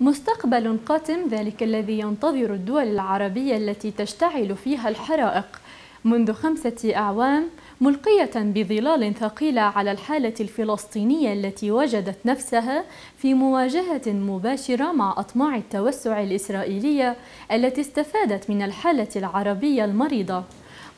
مستقبل قاتم ذلك الذي ينتظر الدول العربية التي تشتعل فيها الحرائق منذ خمسة أعوام ملقية بظلال ثقيلة على الحالة الفلسطينية التي وجدت نفسها في مواجهة مباشرة مع أطماع التوسع الإسرائيلية التي استفادت من الحالة العربية المريضة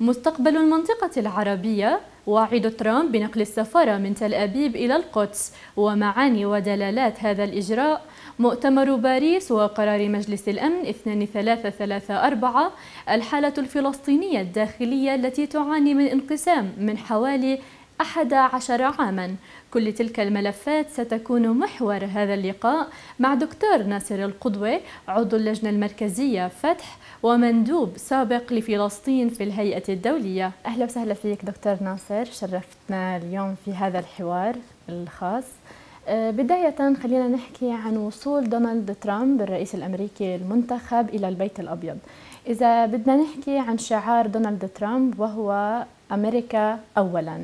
مستقبل المنطقة العربية واعد ترامب بنقل السفارة من تل أبيب إلى القدس ومعاني ودلالات هذا الإجراء مؤتمر باريس وقرار مجلس الأمن 2334 الحالة الفلسطينية الداخلية التي تعاني من انقسام من حوالي 11 عاما كل تلك الملفات ستكون محور هذا اللقاء مع دكتور ناصر القدوة عضو اللجنة المركزية فتح ومندوب سابق لفلسطين في الهيئة الدولية أهلا وسهلا فيك دكتور ناصر شرفتنا اليوم في هذا الحوار الخاص آه، بداية خلينا نحكي عن وصول دونالد ترامب الرئيس الأمريكي المنتخب إلى البيت الأبيض إذا بدنا نحكي عن شعار دونالد ترامب وهو أمريكا أولاً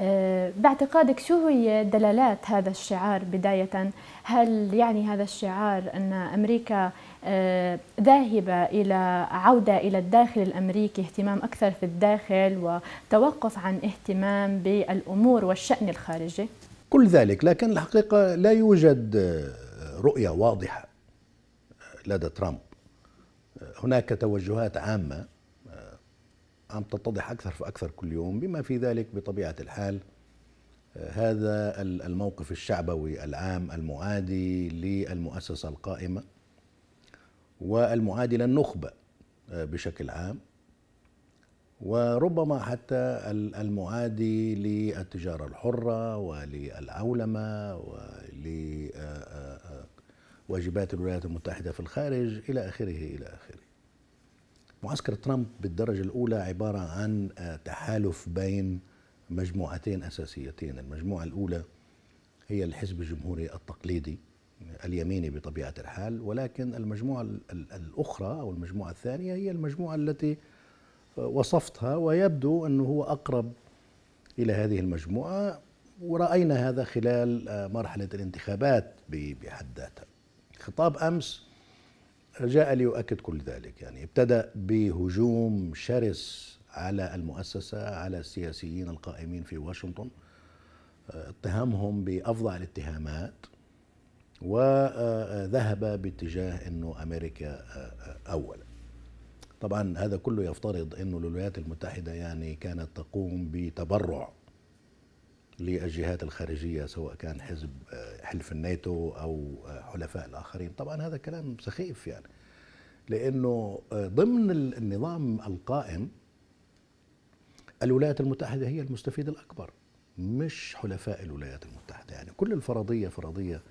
آه، باعتقادك شو هي دلالات هذا الشعار بداية هل يعني هذا الشعار أن أمريكا آه، ذاهبة إلى عودة إلى الداخل الأمريكي اهتمام أكثر في الداخل وتوقف عن اهتمام بالأمور والشأن الخارجي؟ كل ذلك لكن الحقيقة لا يوجد رؤية واضحة لدى ترامب هناك توجهات عامة عم تتضح أكثر فأكثر كل يوم بما في ذلك بطبيعة الحال هذا الموقف الشعبوي العام المعادي للمؤسسة القائمة والمعادي للنخبة بشكل عام وربما حتى المعادي للتجارة الحرة وللعولمة ولواجبات آه، آه، آه، الولايات المتحدة في الخارج إلى آخره إلى آخره معسكر ترامب بالدرجة الأولى عبارة عن تحالف بين مجموعتين أساسيتين المجموعة الأولى هي الحزب الجمهوري التقليدي اليميني بطبيعة الحال ولكن المجموعة الأخرى أو المجموعة الثانية هي المجموعة التي وصفتها ويبدو أنه هو أقرب إلى هذه المجموعة ورأينا هذا خلال آه، مرحلة الانتخابات بحد ذاتها خطاب أمس جاء ليؤكد كل ذلك يعني ابتدأ بهجوم شرس على المؤسسة على السياسيين القائمين في واشنطن آه، اتهمهم بأفظع الاتهامات وذهب باتجاه أنه أمريكا آه، أولا طبعا هذا كله يفترض أنه الولايات المتحدة يعني كانت تقوم بتبرع للجهات الخارجية سواء كان حزب آه، حلف الناتو أو آه، حلفاء الآخرين طبعا هذا كلام سخيف يعني لأنه آه، ضمن النظام القائم الولايات المتحدة هي المستفيد الأكبر مش حلفاء الولايات المتحدة يعني كل الفرضية فرضية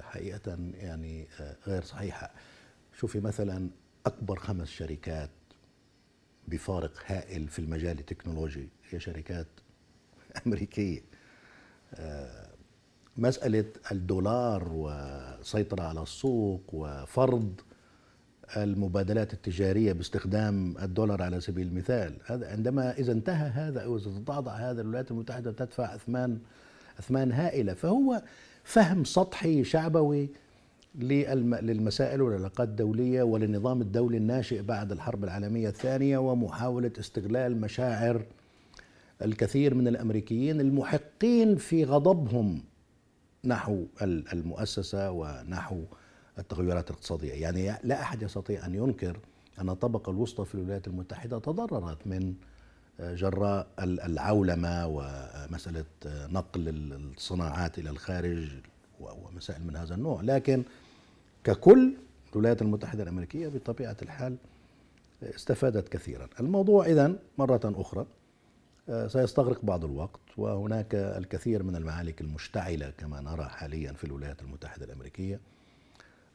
حقيقة يعني غير صحيحة شوفي مثلا أكبر خمس شركات بفارق هائل في المجال التكنولوجي هي شركات أمريكية آه، مسألة الدولار وسيطرة على السوق وفرض المبادلات التجارية باستخدام الدولار على سبيل المثال هذا عندما إذا انتهى هذا أو إذا تضعضع هذا الولايات المتحدة تدفع أثمان أثمان هائلة فهو فهم سطحي شعبوي للمسائل والعلاقات الدولية وللنظام الدولي الناشئ بعد الحرب العالمية الثانية ومحاولة استغلال مشاعر الكثير من الأمريكيين المحقين في غضبهم نحو المؤسسة ونحو التغيرات الاقتصادية يعني لا أحد يستطيع أن ينكر أن الطبقة الوسطى في الولايات المتحدة تضررت من جراء العولمة ومسألة نقل الصناعات إلى الخارج ومسائل من هذا النوع لكن ككل الولايات المتحدة الأمريكية بطبيعة الحال استفادت كثيرا الموضوع إذا مرة أخرى آه، سيستغرق بعض الوقت وهناك الكثير من المعارك المشتعلة كما نرى حاليا في الولايات المتحدة الأمريكية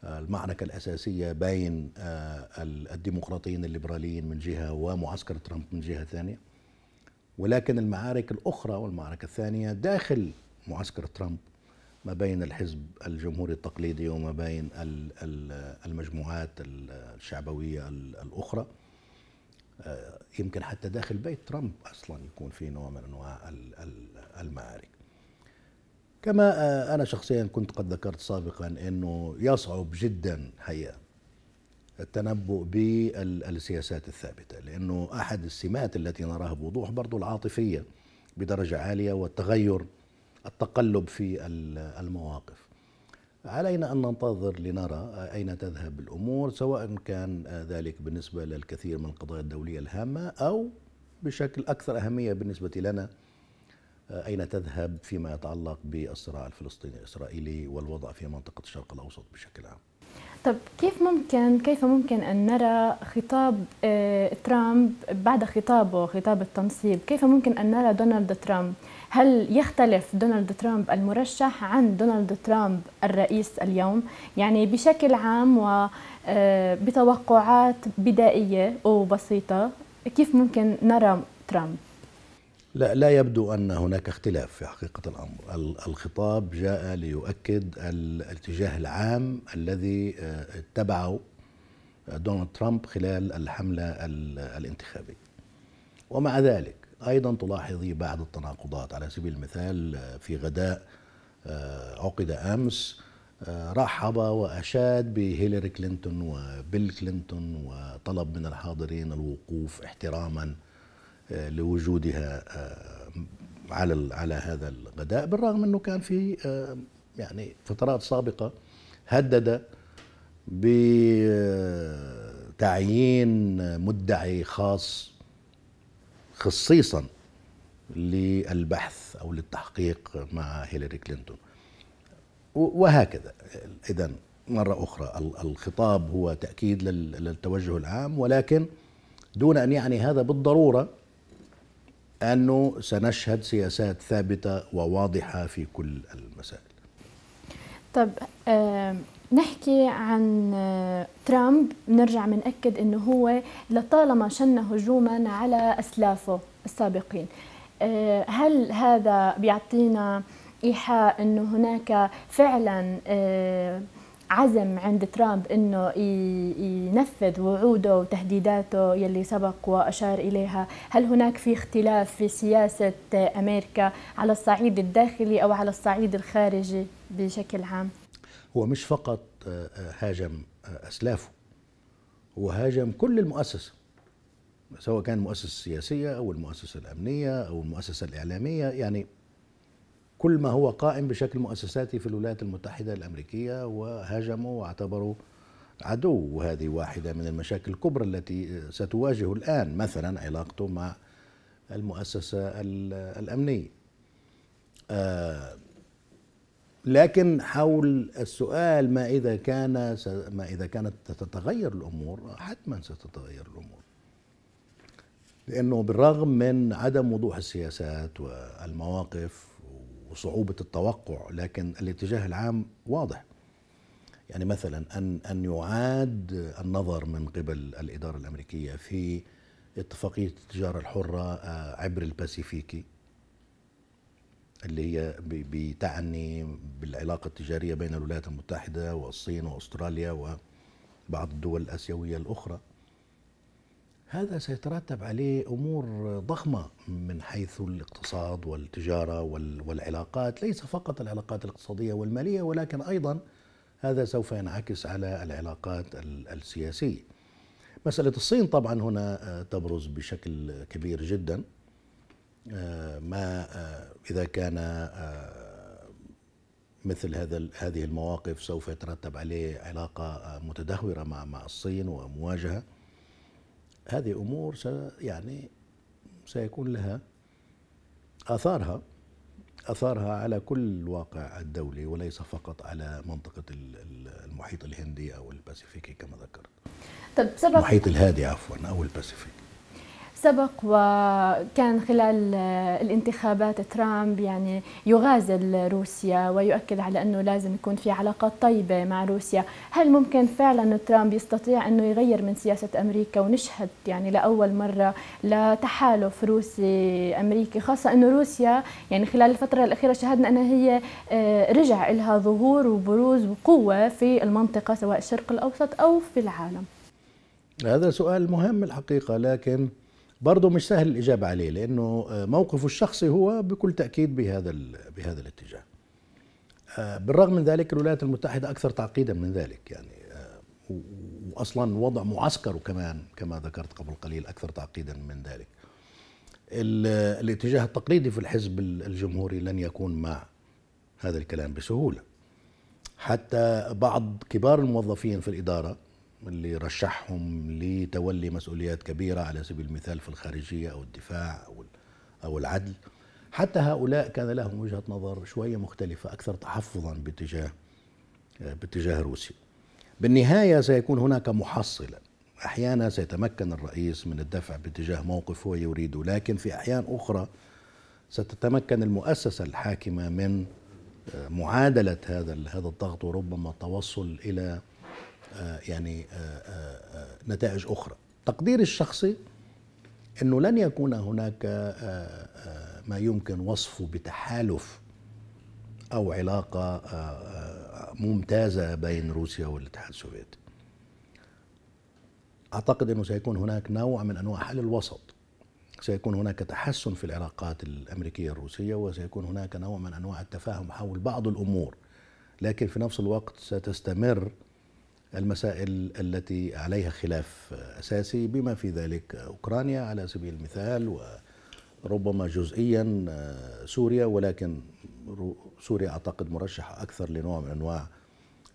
آه، المعركة الأساسية بين آه، الديمقراطيين الليبراليين من جهة ومعسكر ترامب من جهة ثانية ولكن المعارك الأخرى والمعركة الثانية داخل معسكر ترامب ما بين الحزب الجمهوري التقليدي وما بين المجموعات الشعبوية الأخرى آه، يمكن حتى داخل بيت ترامب أصلا يكون في نوع من أنواع المعارك كما آه، أنا شخصيا كنت قد ذكرت سابقا أنه يصعب جدا حقيقة التنبؤ بالسياسات الثابتة لأنه أحد السمات التي نراها بوضوح برضه العاطفية بدرجة عالية والتغير التقلب في المواقف علينا أن ننتظر لنرى أين تذهب الأمور سواء كان ذلك بالنسبة للكثير من القضايا الدولية الهامة أو بشكل أكثر أهمية بالنسبة لنا أين تذهب فيما يتعلق بالصراع الفلسطيني الإسرائيلي والوضع في منطقة الشرق الأوسط بشكل عام طب كيف ممكن كيف ممكن ان نرى خطاب آه، ترامب بعد خطابه خطاب التنصيب كيف ممكن ان نرى دونالد ترامب هل يختلف دونالد ترامب المرشح عن دونالد ترامب الرئيس اليوم يعني بشكل عام وبتوقعات آه، بدائيه وبسيطه كيف ممكن نرى ترامب لا لا يبدو ان هناك اختلاف في حقيقه الامر، الخطاب جاء ليؤكد الاتجاه العام الذي آه، اتبعه آه، دونالد ترامب خلال الحمله الانتخابيه. ومع ذلك ايضا تلاحظي بعض التناقضات، على سبيل المثال آه، في غداء عقد امس رحب واشاد بهيلاري كلينتون وبيل كلينتون وطلب من الحاضرين الوقوف احتراما آه، لوجودها آه، على على هذا الغداء بالرغم انه كان في آه، يعني فترات سابقه هدد بتعيين مدعي خاص خصيصا للبحث او للتحقيق مع هيلاري كلينتون وهكذا اذا مره اخرى الخطاب هو تاكيد للتوجه العام ولكن دون ان يعني هذا بالضروره أنه سنشهد سياسات ثابتة وواضحة في كل المسائل طب آه، نحكي عن آه، ترامب نرجع بنأكد انه هو لطالما شن هجوما على اسلافه السابقين آه، هل هذا بيعطينا ايحاء انه هناك فعلا عزم عند ترامب انه ينفذ وعوده وتهديداته يلي سبق واشار اليها، هل هناك في اختلاف في سياسه امريكا على الصعيد الداخلي او على الصعيد الخارجي بشكل عام؟ هو مش فقط آه، آه، هاجم آه، اسلافه هو هاجم كل المؤسسه سواء كان المؤسسه السياسيه او المؤسسه الامنيه او المؤسسه الاعلاميه يعني كل ما هو قائم بشكل مؤسساتي في الولايات المتحدة الأمريكية وهاجموا واعتبروا عدو وهذه واحدة من المشاكل الكبرى التي ستواجه الآن مثلا علاقته مع المؤسسة الأمنية آه، لكن حول السؤال ما إذا كان ما إذا كانت تتغير الأمور حتما ستتغير الأمور لأنه بالرغم من عدم وضوح السياسات والمواقف وصعوبة التوقع لكن الاتجاه العام واضح يعني مثلا أن, أن يعاد النظر من قبل الإدارة الأمريكية في اتفاقية التجارة الحرة آه، عبر الباسيفيكي اللي هي بتعني بالعلاقة التجارية بين الولايات المتحدة والصين وأستراليا وبعض الدول الآسيوية الأخرى هذا سيترتب عليه امور ضخمه من حيث الاقتصاد والتجاره والعلاقات ليس فقط العلاقات الاقتصاديه والماليه ولكن ايضا هذا سوف ينعكس على العلاقات السياسيه. مساله الصين طبعا هنا آه، تبرز بشكل كبير جدا آه، ما آه، اذا كان مثل هذا هذه المواقف سوف يترتب عليه علاقه متدهوره مع مع الصين ومواجهه هذه امور س يعني سيكون لها اثارها اثارها على كل الواقع الدولي وليس فقط على منطقه المحيط الهندي او الباسيفيكي كما ذكرت. طب سبب المحيط الهادي عفوا او الباسيفيك. سبق وكان خلال الانتخابات ترامب يعني يغازل روسيا ويؤكد على انه لازم يكون في علاقات طيبه مع روسيا، هل ممكن فعلا ترامب يستطيع انه يغير من سياسه امريكا ونشهد يعني لاول مره لتحالف روسي امريكي خاصه انه روسيا يعني خلال الفتره الاخيره شهدنا انها هي آه، رجع لها ظهور وبروز وقوه في المنطقه سواء الشرق الاوسط او في العالم. هذا سؤال مهم الحقيقه لكن برضه مش سهل الإجابة عليه لأنه آه، موقفه الشخصي هو بكل تأكيد بهذا بهذا الاتجاه آه، بالرغم من ذلك الولايات المتحدة أكثر تعقيدا من ذلك يعني آه، واصلا وضع معسكره كمان كما ذكرت قبل قليل اكثر تعقيدا من ذلك. الاتجاه التقليدي في الحزب الجمهوري لن يكون مع هذا الكلام بسهوله. حتى بعض كبار الموظفين في الاداره اللي رشحهم لتولي مسؤوليات كبيرة على سبيل المثال في الخارجية أو الدفاع أو أو العدل حتى هؤلاء كان لهم وجهة نظر شوية مختلفة أكثر تحفظا باتجاه باتجاه روسيا بالنهاية سيكون هناك محصلة أحيانا سيتمكن الرئيس من الدفع باتجاه موقف هو يريده لكن في أحيان أخرى ستتمكن المؤسسة الحاكمة من آه، معادلة هذا هذا الضغط وربما التوصل إلى آه، يعني آه، آه، نتائج اخرى تقديري الشخصي انه لن يكون هناك ما يمكن وصفه بتحالف او علاقه ممتازه بين روسيا والاتحاد السوفيتي اعتقد انه سيكون هناك نوع من انواع حل الوسط سيكون هناك تحسن في العلاقات الامريكيه الروسيه وسيكون هناك نوع من انواع التفاهم حول بعض الامور لكن في نفس الوقت ستستمر المسائل التي عليها خلاف أساسي بما في ذلك أوكرانيا على سبيل المثال وربما جزئيا سوريا ولكن سوريا أعتقد مرشحة أكثر لنوع من أنواع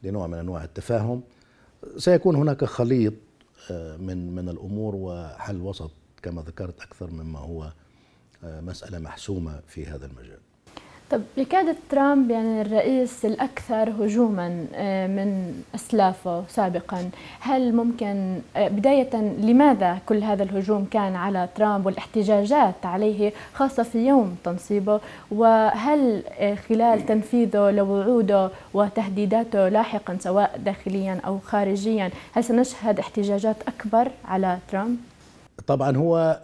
لنوع من أنواع التفاهم سيكون هناك خليط آه، من من الأمور وحل وسط كما ذكرت أكثر مما هو آه، مسألة محسومة في هذا المجال طب يكاد ترامب يعني الرئيس الأكثر هجوما آه، من أسلافه سابقا هل ممكن آه، بداية لماذا كل هذا الهجوم كان على ترامب والاحتجاجات عليه خاصة في يوم تنصيبه وهل آه، خلال تنفيذه لوعوده وتهديداته لاحقا سواء داخليا أو خارجيا هل سنشهد احتجاجات أكبر على ترامب؟ طبعا هو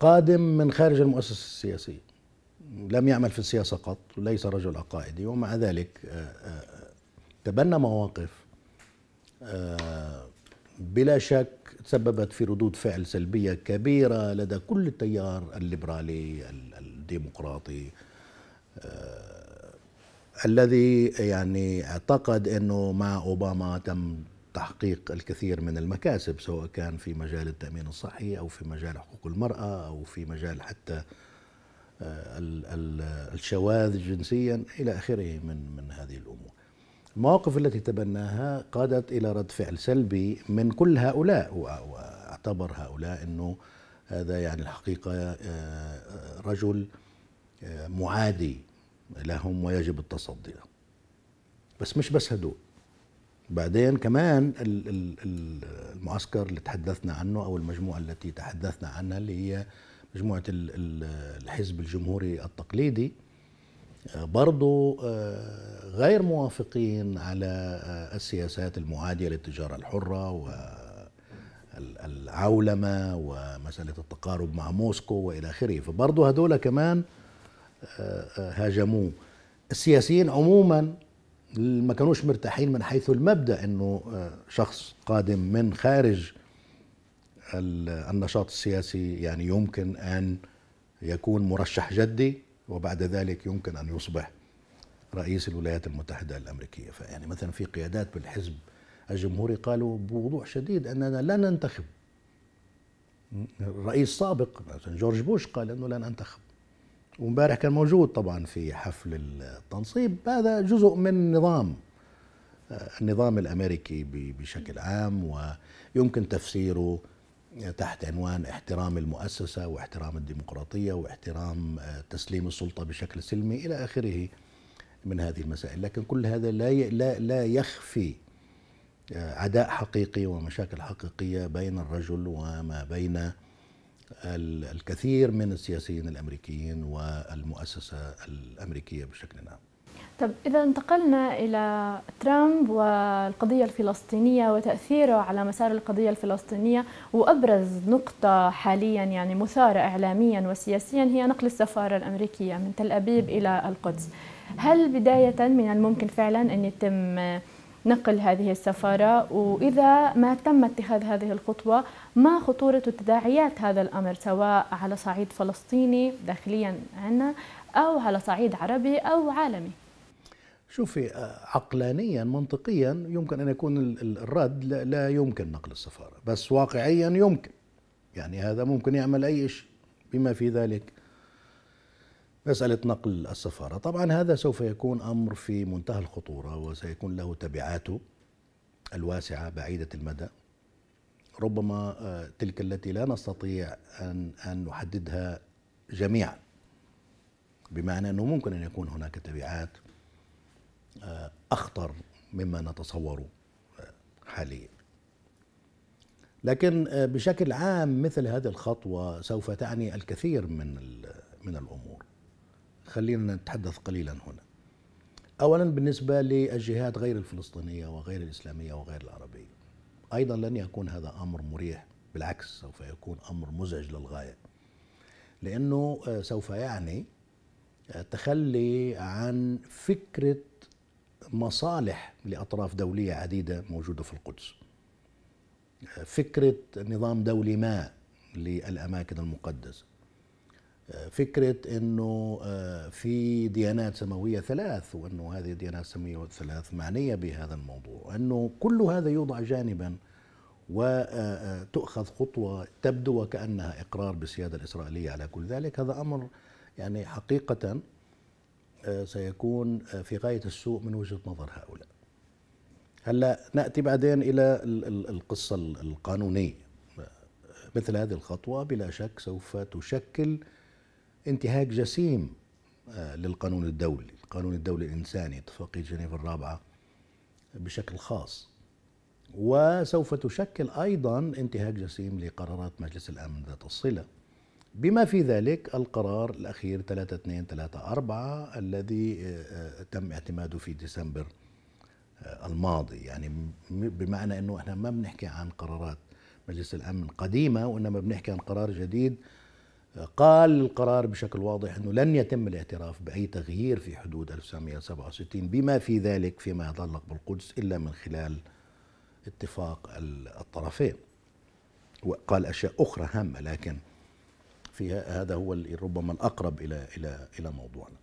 قادم من خارج المؤسسة السياسية لم يعمل في السياسة قط ليس رجل عقائدي ومع ذلك آه، آه، تبنى مواقف آه، بلا شك تسببت في ردود فعل سلبية كبيرة لدى كل التيار الليبرالي الديمقراطي الذي يعني اعتقد انه مع اوباما تم تحقيق الكثير من المكاسب سواء كان في مجال التامين الصحي او في مجال حقوق المراه او في مجال حتى آه آه، الشواذ جنسيا إلى آخره من من هذه الأمور المواقف التي تبناها قادت إلى رد فعل سلبي من كل هؤلاء واعتبر هؤلاء أنه هذا يعني الحقيقة آه، آه، رجل معادي لهم ويجب التصدي له بس مش بس هدول بعدين كمان المعسكر اللي تحدثنا عنه أو المجموعة التي تحدثنا عنها اللي هي مجموعه الحزب الجمهوري التقليدي آه، برضو آه، غير موافقين على آه، السياسات المعادية للتجارة الحرة والعولمة ومسألة التقارب مع موسكو وإلى آخره فبرضو هذول كمان هاجموه السياسيين عموما ما كانوش مرتاحين من حيث المبدأ أنه شخص قادم من خارج النشاط السياسي يعني يمكن أن يكون مرشح جدي وبعد ذلك يمكن أن يصبح رئيس الولايات المتحدة الأمريكية فيعني مثلا في قيادات بالحزب الجمهوري قالوا بوضوح شديد أننا لا ننتخب رئيس سابق مثلا جورج بوش قال أنه لا ننتخب وامبارح كان موجود طبعا في حفل التنصيب هذا جزء من نظام النظام الامريكي بشكل عام ويمكن تفسيره تحت عنوان احترام المؤسسة واحترام الديمقراطية واحترام آه، تسليم السلطة بشكل سلمي إلى آخره من هذه المسائل لكن كل هذا لا لا لا يخفي آه، عداء حقيقي ومشاكل حقيقية بين الرجل وما بين الكثير من السياسيين الأمريكيين والمؤسسة الأمريكية بشكل عام طب إذا انتقلنا إلى ترامب والقضية الفلسطينية وتأثيره على مسار القضية الفلسطينية وأبرز نقطة حاليا يعني مثارة إعلاميا وسياسيا هي نقل السفارة الأمريكية من تل أبيب إلى القدس هل بداية من الممكن فعلا أن يتم نقل هذه السفارة وإذا ما تم اتخاذ هذه الخطوة ما خطورة وتداعيات هذا الأمر سواء على صعيد فلسطيني داخليا عنا أو على صعيد عربي أو عالمي شوفي آه، عقلانيا منطقيا يمكن ان يكون الرد لا يمكن نقل السفاره بس واقعيا يمكن يعني هذا ممكن يعمل اي شيء بما في ذلك مسألة نقل السفارة طبعا هذا سوف يكون أمر في منتهى الخطورة وسيكون له تبعاته الواسعة بعيدة المدى ربما آه، تلك التي لا نستطيع أن أن نحددها جميعا بمعنى أنه ممكن أن يكون هناك تبعات أخطر مما نتصوره حاليا لكن آه، بشكل عام مثل هذه الخطوة سوف تعني الكثير من من الأمور خلينا نتحدث قليلا هنا أولا بالنسبة للجهات غير الفلسطينية وغير الإسلامية وغير العربية أيضا لن يكون هذا أمر مريح بالعكس سوف يكون أمر مزعج للغاية لأنه آه، سوف يعني آه، تخلي عن فكرة مصالح لأطراف دولية عديدة موجودة في القدس فكرة نظام دولي ما للأماكن المقدسة فكرة أنه آه، في ديانات سماوية ثلاث وأنه هذه الديانات السماوية الثلاث معنية بهذا الموضوع أنه كل هذا يوضع جانبا وتؤخذ آه، آه، خطوة تبدو وكأنها إقرار بالسيادة الإسرائيلية على كل ذلك هذا أمر يعني حقيقة آه، سيكون آه، في غاية السوء من وجهة نظر هؤلاء هلا نأتي بعدين إلى القصة القانونية مثل هذه الخطوة بلا شك سوف تشكل انتهاك جسيم آه، للقانون الدولي القانون الدولي الإنساني اتفاقية جنيف الرابعة بشكل خاص وسوف تشكل أيضا انتهاك جسيم لقرارات مجلس الأمن ذات الصلة بما في ذلك القرار الأخير 3234 الذي آه، آه، تم اعتماده في ديسمبر آه، الماضي يعني بمعنى أنه إحنا ما بنحكي عن قرارات مجلس الأمن قديمة وإنما بنحكي عن قرار جديد قال القرار بشكل واضح أنه لن يتم الاعتراف بأي تغيير في حدود 1967 بما في ذلك فيما يتعلق بالقدس إلا من خلال اتفاق الطرفين وقال أشياء أخرى هامة لكن في هذا هو ربما الأقرب إلى إلى إلى موضوعنا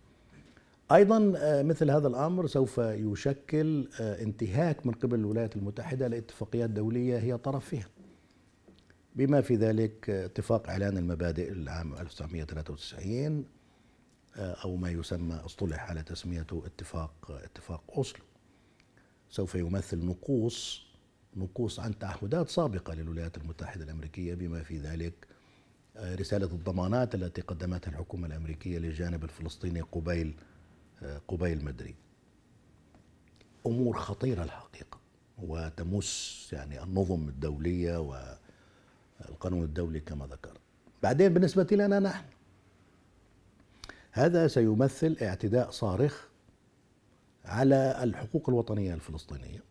أيضا آه، مثل هذا الأمر سوف يشكل آه، انتهاك من قبل الولايات المتحدة لاتفاقيات دولية هي طرف فيها بما في ذلك آه، اتفاق إعلان المبادئ العام 1993 أو ما يسمى اصطلح على تسميته اتفاق اتفاق أوسلو سوف يمثل نقوص نقوص عن تعهدات سابقة للولايات المتحدة الأمريكية بما في ذلك رسالة الضمانات التي قدمتها الحكومة الأمريكية للجانب الفلسطيني قبيل قبيل مدريد أمور خطيرة الحقيقة وتمس يعني النظم الدولية والقانون الدولي كما ذكرت بعدين بالنسبة لنا نحن هذا سيمثل اعتداء صارخ على الحقوق الوطنية الفلسطينية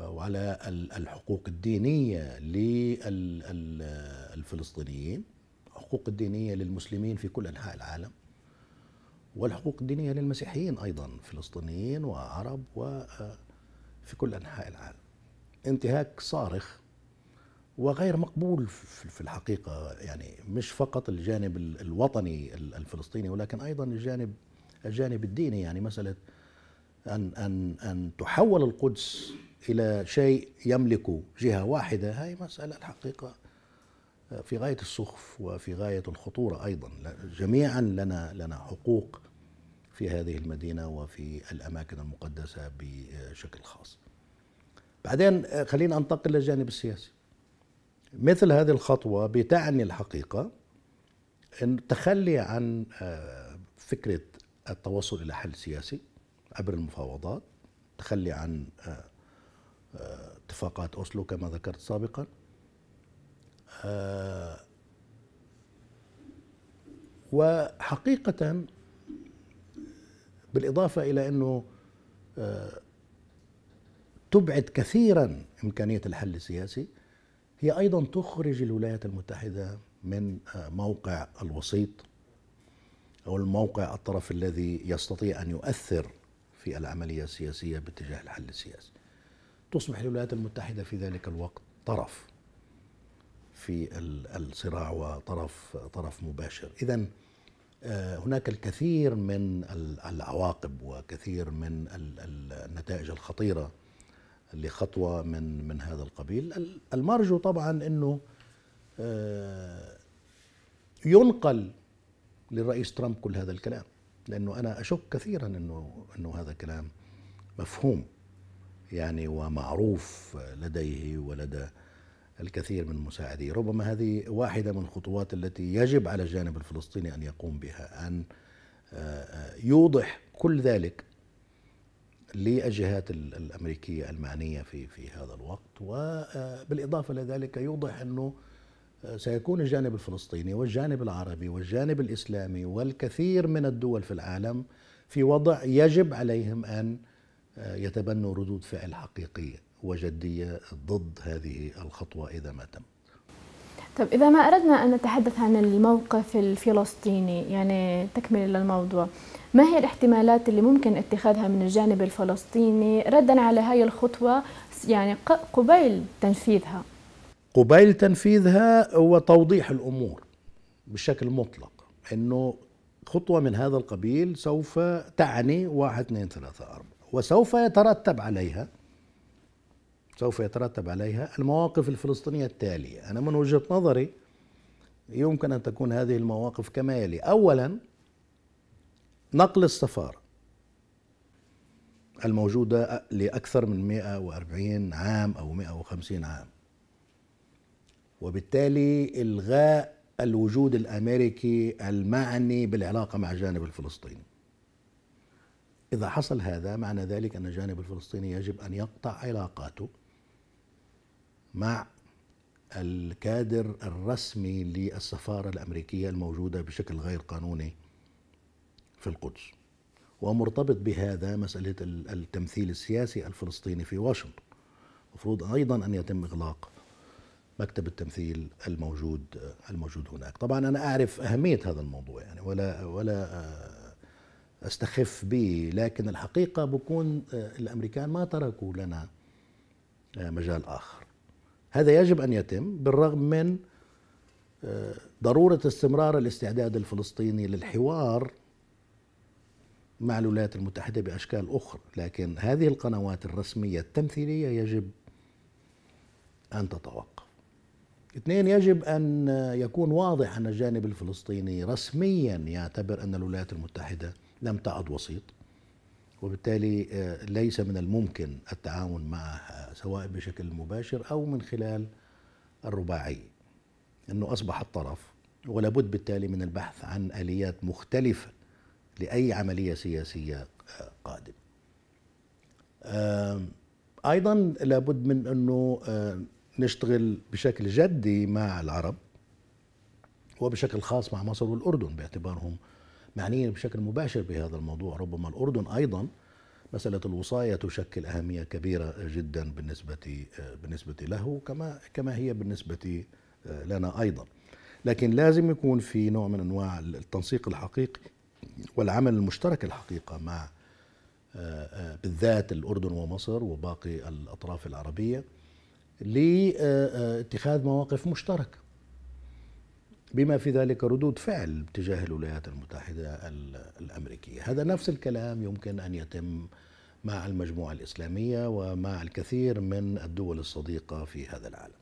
وعلى الحقوق الدينية للفلسطينيين الحقوق الدينية للمسلمين في كل أنحاء العالم والحقوق الدينية للمسيحيين أيضا فلسطينيين وعرب وفي كل أنحاء العالم انتهاك صارخ وغير مقبول في الحقيقة يعني مش فقط الجانب الوطني الفلسطيني ولكن أيضا الجانب الجانب الديني يعني مسألة أن أن أن تحول القدس إلى شيء يملك جهة واحدة هذه مسألة الحقيقة آه، في غاية السخف وفي غاية الخطورة أيضا جميعا لنا لنا حقوق في هذه المدينة وفي الأماكن المقدسة بشكل خاص بعدين آه، خلينا أنتقل للجانب السياسي مثل هذه الخطوة بتعني الحقيقة أن تخلي عن آه، فكرة التوصل إلى حل سياسي عبر المفاوضات تخلي عن آه، آه، اتفاقات أوسلو كما ذكرت سابقا آه، وحقيقة بالإضافة إلى أنه تبعد كثيرا إمكانية الحل السياسي هي أيضا تخرج الولايات المتحدة من موقع الوسيط أو الموقع الطرف الذي يستطيع أن يؤثر في العملية السياسية باتجاه الحل السياسي تصبح الولايات المتحدة في ذلك الوقت طرف في الصراع وطرف طرف مباشر إذا آه، هناك الكثير من العواقب وكثير من النتائج الخطيرة لخطوة من من هذا القبيل المرجو طبعا أنه آه، ينقل للرئيس ترامب كل هذا الكلام لانه انا اشك كثيرا انه انه هذا كلام مفهوم يعني ومعروف لديه ولدى الكثير من مساعديه، ربما هذه واحده من الخطوات التي يجب على الجانب الفلسطيني ان يقوم بها ان آه، آه، يوضح كل ذلك للجهات الامريكيه المعنيه في في هذا الوقت وبالاضافه آه، لذلك يوضح انه سيكون الجانب الفلسطيني والجانب العربي والجانب الاسلامي والكثير من الدول في العالم في وضع يجب عليهم ان آه، يتبنوا ردود فعل حقيقيه وجديه ضد هذه الخطوه اذا ما تم. طب إذا ما أردنا أن نتحدث عن الموقف الفلسطيني يعني تكملة للموضوع ما هي الاحتمالات اللي ممكن اتخاذها من الجانب الفلسطيني ردا على هاي الخطوة يعني قبيل تنفيذها قبيل تنفيذها هو توضيح الامور بشكل مطلق انه خطوه من هذا القبيل سوف تعني واحد اثنين ثلاثه اربعه وسوف يترتب عليها سوف يترتب عليها المواقف الفلسطينيه التاليه انا من وجهه نظري يمكن ان تكون هذه المواقف كما يلي اولا نقل السفاره الموجوده لاكثر من 140 عام او 150 عام وبالتالي الغاء الوجود الامريكي المعني بالعلاقه مع الجانب الفلسطيني. اذا حصل هذا معنى ذلك ان الجانب الفلسطيني يجب ان يقطع علاقاته مع الكادر الرسمي للسفاره الامريكيه الموجوده بشكل غير قانوني في القدس. ومرتبط بهذا مساله التمثيل السياسي الفلسطيني في واشنطن. المفروض ايضا ان يتم اغلاق مكتب التمثيل الموجود الموجود هناك طبعا انا اعرف اهميه هذا الموضوع يعني ولا ولا آه، استخف به لكن الحقيقه بكون آه، الامريكان ما تركوا لنا آه، مجال اخر هذا يجب ان يتم بالرغم من ضروره استمرار الاستعداد الفلسطيني للحوار مع الولايات المتحده باشكال اخرى لكن هذه القنوات الرسميه التمثيليه يجب ان تتوقف اثنين يجب أن يكون واضح أن الجانب الفلسطيني رسميا يعتبر أن الولايات المتحدة لم تعد وسيط وبالتالي آه، ليس من الممكن التعاون معها سواء بشكل مباشر أو من خلال الرباعي أنه أصبح الطرف ولابد بالتالي من البحث عن آليات مختلفة لأي عملية سياسية آه، قادمة أيضا لابد من أنه نشتغل بشكل جدي مع العرب وبشكل خاص مع مصر والأردن باعتبارهم معنيين بشكل مباشر بهذا الموضوع ربما الأردن أيضا مسألة الوصاية تشكل أهمية كبيرة جدا بالنسبة بالنسبة له كما كما هي بالنسبة آه، لنا أيضا لكن لازم يكون في نوع من أنواع التنسيق الحقيقي والعمل المشترك الحقيقة مع آه، آه، بالذات الأردن ومصر وباقي الأطراف العربية لاتخاذ مواقف مشتركه بما في ذلك ردود فعل تجاه الولايات المتحده الامريكيه هذا نفس الكلام يمكن ان يتم مع المجموعه الاسلاميه ومع الكثير من الدول الصديقه في هذا العالم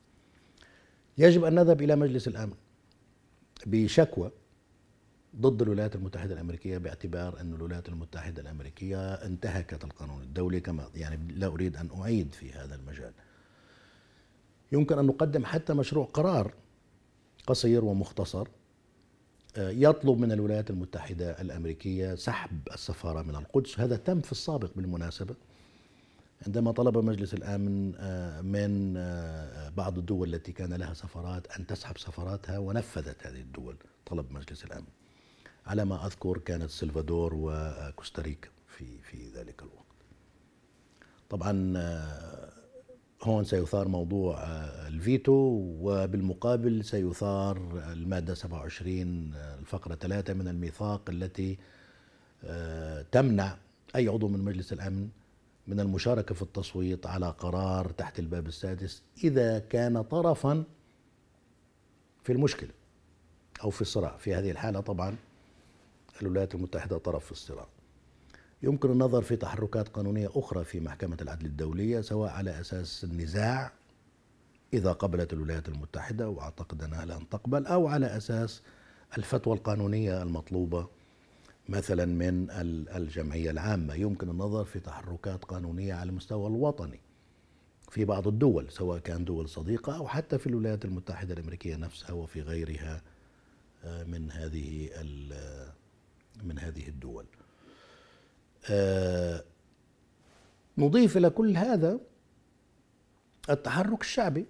يجب ان نذهب الى مجلس الامن بشكوى ضد الولايات المتحدة الأمريكية باعتبار أن الولايات المتحدة الأمريكية انتهكت القانون الدولي كما يعني لا أريد أن أعيد في هذا المجال يمكن أن نقدم حتى مشروع قرار قصير ومختصر آه، يطلب من الولايات المتحدة الأمريكية سحب السفارة من القدس هذا تم في السابق بالمناسبة عندما طلب مجلس الامن آه، من آه، بعض الدول التي كان لها سفارات ان تسحب سفاراتها ونفذت هذه الدول طلب مجلس الامن على ما اذكر كانت السلفادور وكوستاريكا في في ذلك الوقت طبعا هون سيثار موضوع آه، الفيتو وبالمقابل سيثار المادة 27 آه، الفقرة 3 من الميثاق التي آه، تمنع أي عضو من مجلس الأمن من المشاركة في التصويت على قرار تحت الباب السادس إذا كان طرفا في المشكلة أو في الصراع في هذه الحالة طبعا الولايات المتحدة طرف في الصراع يمكن النظر في تحركات قانونية أخرى في محكمة العدل الدولية سواء على أساس النزاع إذا قبلت الولايات المتحدة وأعتقد أنها لن تقبل أو على أساس الفتوى القانونية المطلوبة مثلا من الجمعية العامة يمكن النظر في تحركات قانونية على المستوى الوطني في بعض الدول سواء كان دول صديقة أو حتى في الولايات المتحدة الأمريكية نفسها وفي غيرها آه، من هذه من هذه الدول آه، نضيف إلى كل هذا التحرك الشعبي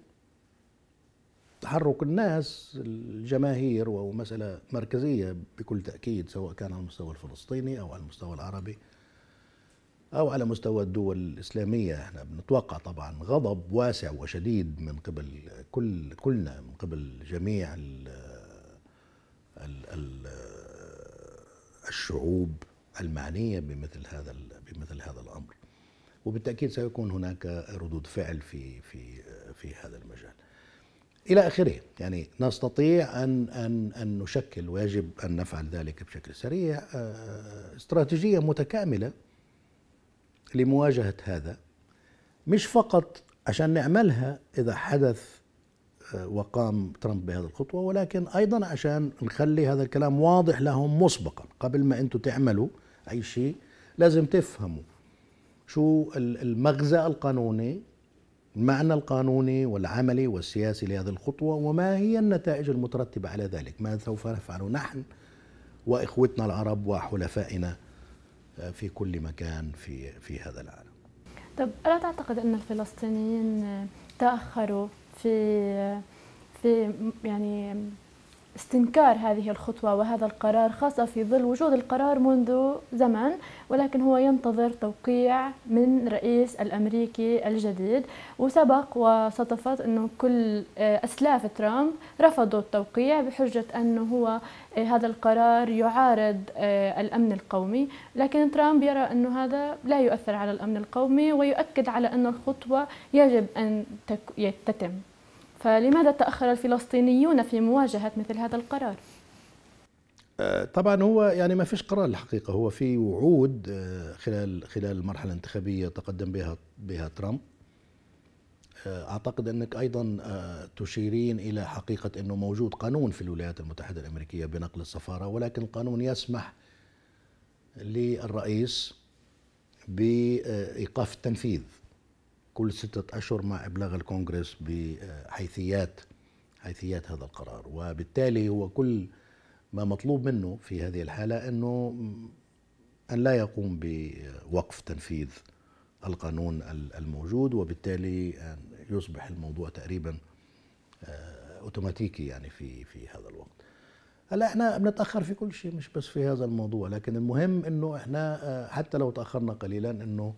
تحرك الناس الجماهير وهو مسألة مركزية بكل تأكيد سواء كان على المستوى الفلسطيني أو على المستوى العربي أو على مستوى الدول الإسلامية احنا بنتوقع طبعا غضب واسع وشديد من قبل كل كلنا من قبل جميع الـ الـ الـ الشعوب المعنيه بمثل هذا بمثل هذا الامر وبالتاكيد سيكون هناك ردود فعل في في في هذا المجال الى اخره يعني نستطيع ان ان ان نشكل ويجب ان نفعل ذلك بشكل سريع آه، استراتيجيه متكامله لمواجهه هذا مش فقط عشان نعملها اذا حدث وقام ترامب بهذه الخطوة ولكن أيضا عشان نخلي هذا الكلام واضح لهم مسبقا قبل ما أنتم تعملوا أي شيء لازم تفهموا شو المغزى القانوني المعنى القانوني والعملي والسياسي لهذه الخطوة وما هي النتائج المترتبة على ذلك ما سوف نفعله نحن وإخوتنا العرب وحلفائنا آه، في كل مكان في في هذا العالم طب ألا تعتقد أن الفلسطينيين آه، تأخروا في في يعني استنكار هذه الخطوة وهذا القرار خاصة في ظل وجود القرار منذ زمن ولكن هو ينتظر توقيع من رئيس الأمريكي الجديد وسبق وصدفت أنه كل أسلاف ترامب رفضوا التوقيع بحجة أنه هو آه، هذا القرار يعارض آه، الأمن القومي لكن ترامب يرى أنه هذا لا يؤثر على الأمن القومي ويؤكد على أن الخطوة يجب أن تتم فلماذا تأخر الفلسطينيون في مواجهة مثل هذا القرار؟ آه، طبعا هو يعني ما فيش قرار الحقيقة هو في وعود آه، خلال خلال المرحلة الانتخابية تقدم بها بها ترامب آه، أعتقد أنك أيضا تشيرين إلى حقيقة أنه موجود قانون في الولايات المتحدة الأمريكية بنقل السفارة ولكن القانون يسمح للرئيس بإيقاف التنفيذ كل ستة أشهر مع إبلاغ الكونغرس بحيثيات حيثيات هذا القرار وبالتالي هو كل ما مطلوب منه في هذه الحالة أنه أن لا يقوم بوقف تنفيذ القانون الموجود وبالتالي يصبح الموضوع تقريبا آه، اوتوماتيكي يعني في في هذا الوقت. هلا احنا بنتاخر في كل شيء مش بس في هذا الموضوع لكن المهم انه احنا آه، حتى لو تاخرنا قليلا انه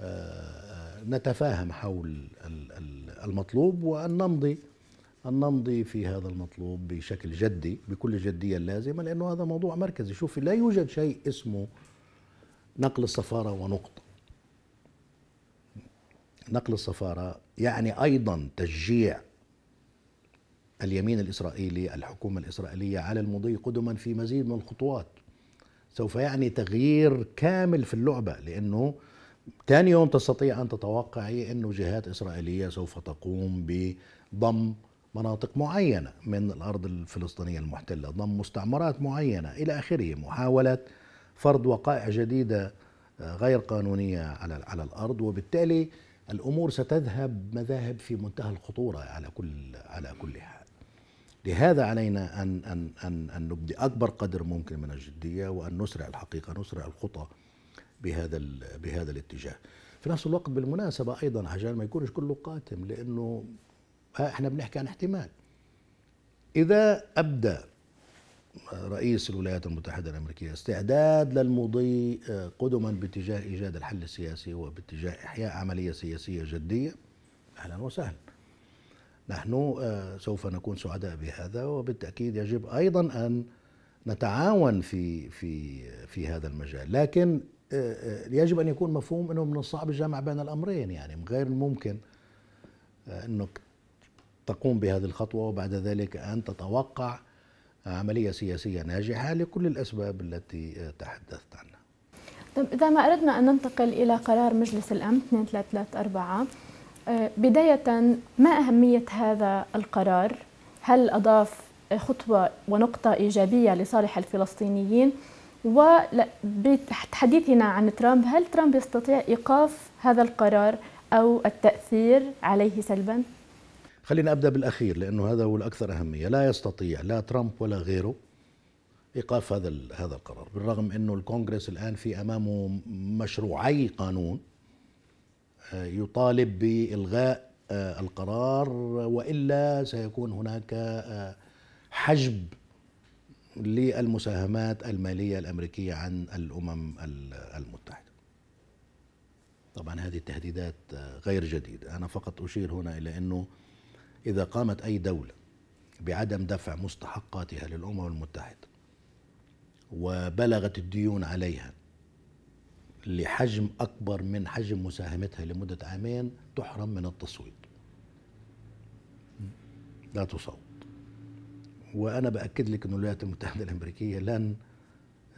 آه، آه، نتفاهم حول المطلوب وأن نمضي أن نمضي في هذا المطلوب بشكل جدي بكل الجدية اللازمة لأنه هذا موضوع مركزي شوف لا يوجد شيء اسمه نقل السفارة ونقطة نقل السفارة يعني أيضا تشجيع اليمين الإسرائيلي الحكومة الإسرائيلية على المضي قدما في مزيد من الخطوات سوف يعني تغيير كامل في اللعبة لأنه ثاني يوم تستطيع أن تتوقعي انه جهات إسرائيلية سوف تقوم بضم مناطق معينة من الأرض الفلسطينية المحتلة ضم مستعمرات معينة إلى آخره محاولة فرض وقائع جديدة آه، غير قانونية على, على الأرض وبالتالي الأمور ستذهب مذاهب في منتهى الخطورة على كل, على كل حال لهذا علينا أن, أن, أن, أن نبدي أكبر قدر ممكن من الجدية وأن نسرع الحقيقة نسرع الخطى بهذا بهذا الاتجاه في نفس الوقت بالمناسبة أيضا عشان ما يكونش كله قاتم لأنه احنا بنحكي عن احتمال إذا أبدى رئيس الولايات المتحدة الأمريكية استعداد للمضي آه، قدما باتجاه إيجاد الحل السياسي وباتجاه إحياء عملية سياسية جدية أهلا وسهلا نحن آه، سوف نكون سعداء بهذا وبالتأكيد يجب أيضا أن نتعاون في في في هذا المجال لكن يجب ان يكون مفهوم انه من الصعب الجمع بين الامرين يعني غير الممكن آه، انك تقوم بهذه الخطوه وبعد ذلك ان تتوقع عمليه سياسيه ناجحه لكل الاسباب التي آه، تحدثت عنها. طيب اذا ما اردنا ان ننتقل الى قرار مجلس الامن 2334 آه، بدايه ما اهميه هذا القرار؟ هل اضاف خطوه ونقطه ايجابيه لصالح الفلسطينيين؟ وبتحديثنا عن ترامب هل ترامب يستطيع إيقاف هذا القرار أو التأثير عليه سلبا؟ خلينا أبدأ بالأخير لأنه هذا هو الأكثر أهمية لا يستطيع لا ترامب ولا غيره إيقاف هذا هذا القرار بالرغم أنه الكونغرس الآن في أمامه مشروعي قانون آه، يطالب بإلغاء آه، القرار وإلا سيكون هناك آه، حجب للمساهمات المالية الأمريكية عن الأمم المتحدة طبعا هذه التهديدات غير جديدة أنا فقط أشير هنا إلى أنه إذا قامت أي دولة بعدم دفع مستحقاتها للأمم المتحدة وبلغت الديون عليها لحجم أكبر من حجم مساهمتها لمدة عامين تحرم من التصويت لا تصوت وانا باكد لك ان الولايات المتحده الامريكيه لن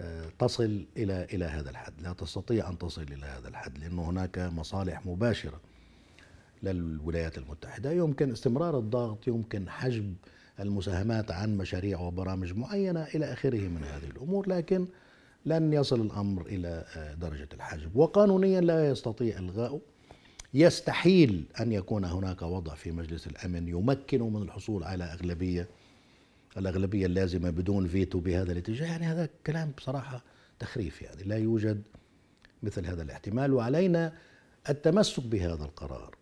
آه، تصل الى الى هذا الحد، لا تستطيع ان تصل الى هذا الحد لان هناك مصالح مباشره للولايات المتحده، يمكن استمرار الضغط، يمكن حجب المساهمات عن مشاريع وبرامج معينه الى اخره من هذه الامور، لكن لن يصل الامر الى آه، درجه الحجب، وقانونيا لا يستطيع الغائه يستحيل ان يكون هناك وضع في مجلس الامن يمكنه من الحصول على اغلبيه الأغلبية اللازمة بدون فيتو بهذا الاتجاه يعني هذا كلام بصراحة تخريف يعني لا يوجد مثل هذا الاحتمال وعلينا التمسك بهذا القرار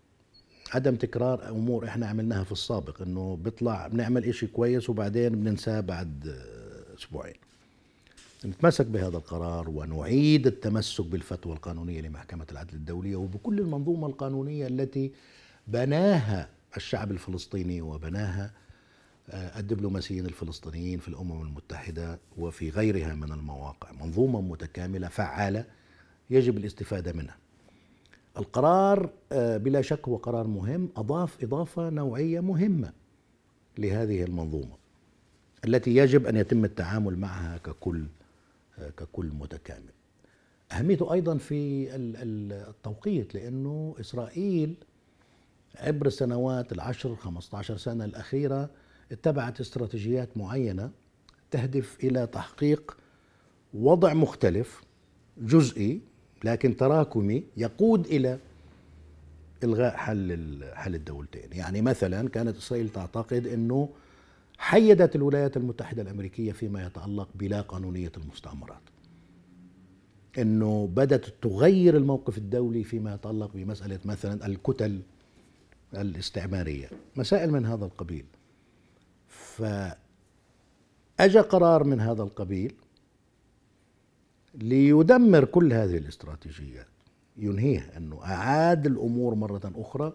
عدم تكرار امور احنا عملناها في السابق انه بيطلع بنعمل إشي كويس وبعدين بننساه بعد اسبوعين نتمسك بهذا القرار ونعيد التمسك بالفتوى القانونيه لمحكمه العدل الدوليه وبكل المنظومه القانونيه التي بناها الشعب الفلسطيني وبناها الدبلوماسيين الفلسطينيين في الامم المتحده وفي غيرها من المواقع منظومه متكامله فعاله يجب الاستفاده منها القرار آه، بلا شك هو قرار مهم اضاف اضافه نوعيه مهمه لهذه المنظومه التي يجب ان يتم التعامل معها ككل آه، ككل متكامل اهميته ايضا في التوقيت لانه اسرائيل عبر السنوات العشر 15 سنه الاخيره اتبعت استراتيجيات معينه تهدف الى تحقيق وضع مختلف جزئي لكن تراكمي يقود الى الغاء حل حل الدولتين، يعني مثلا كانت اسرائيل تعتقد انه حيدت الولايات المتحده الامريكيه فيما يتعلق بلا قانونيه المستعمرات. انه بدات تغير الموقف الدولي فيما يتعلق بمساله مثلا الكتل الاستعماريه، مسائل من هذا القبيل. فأجى قرار من هذا القبيل ليدمر كل هذه الاستراتيجيات ينهيها أنه أعاد الأمور مرة أخرى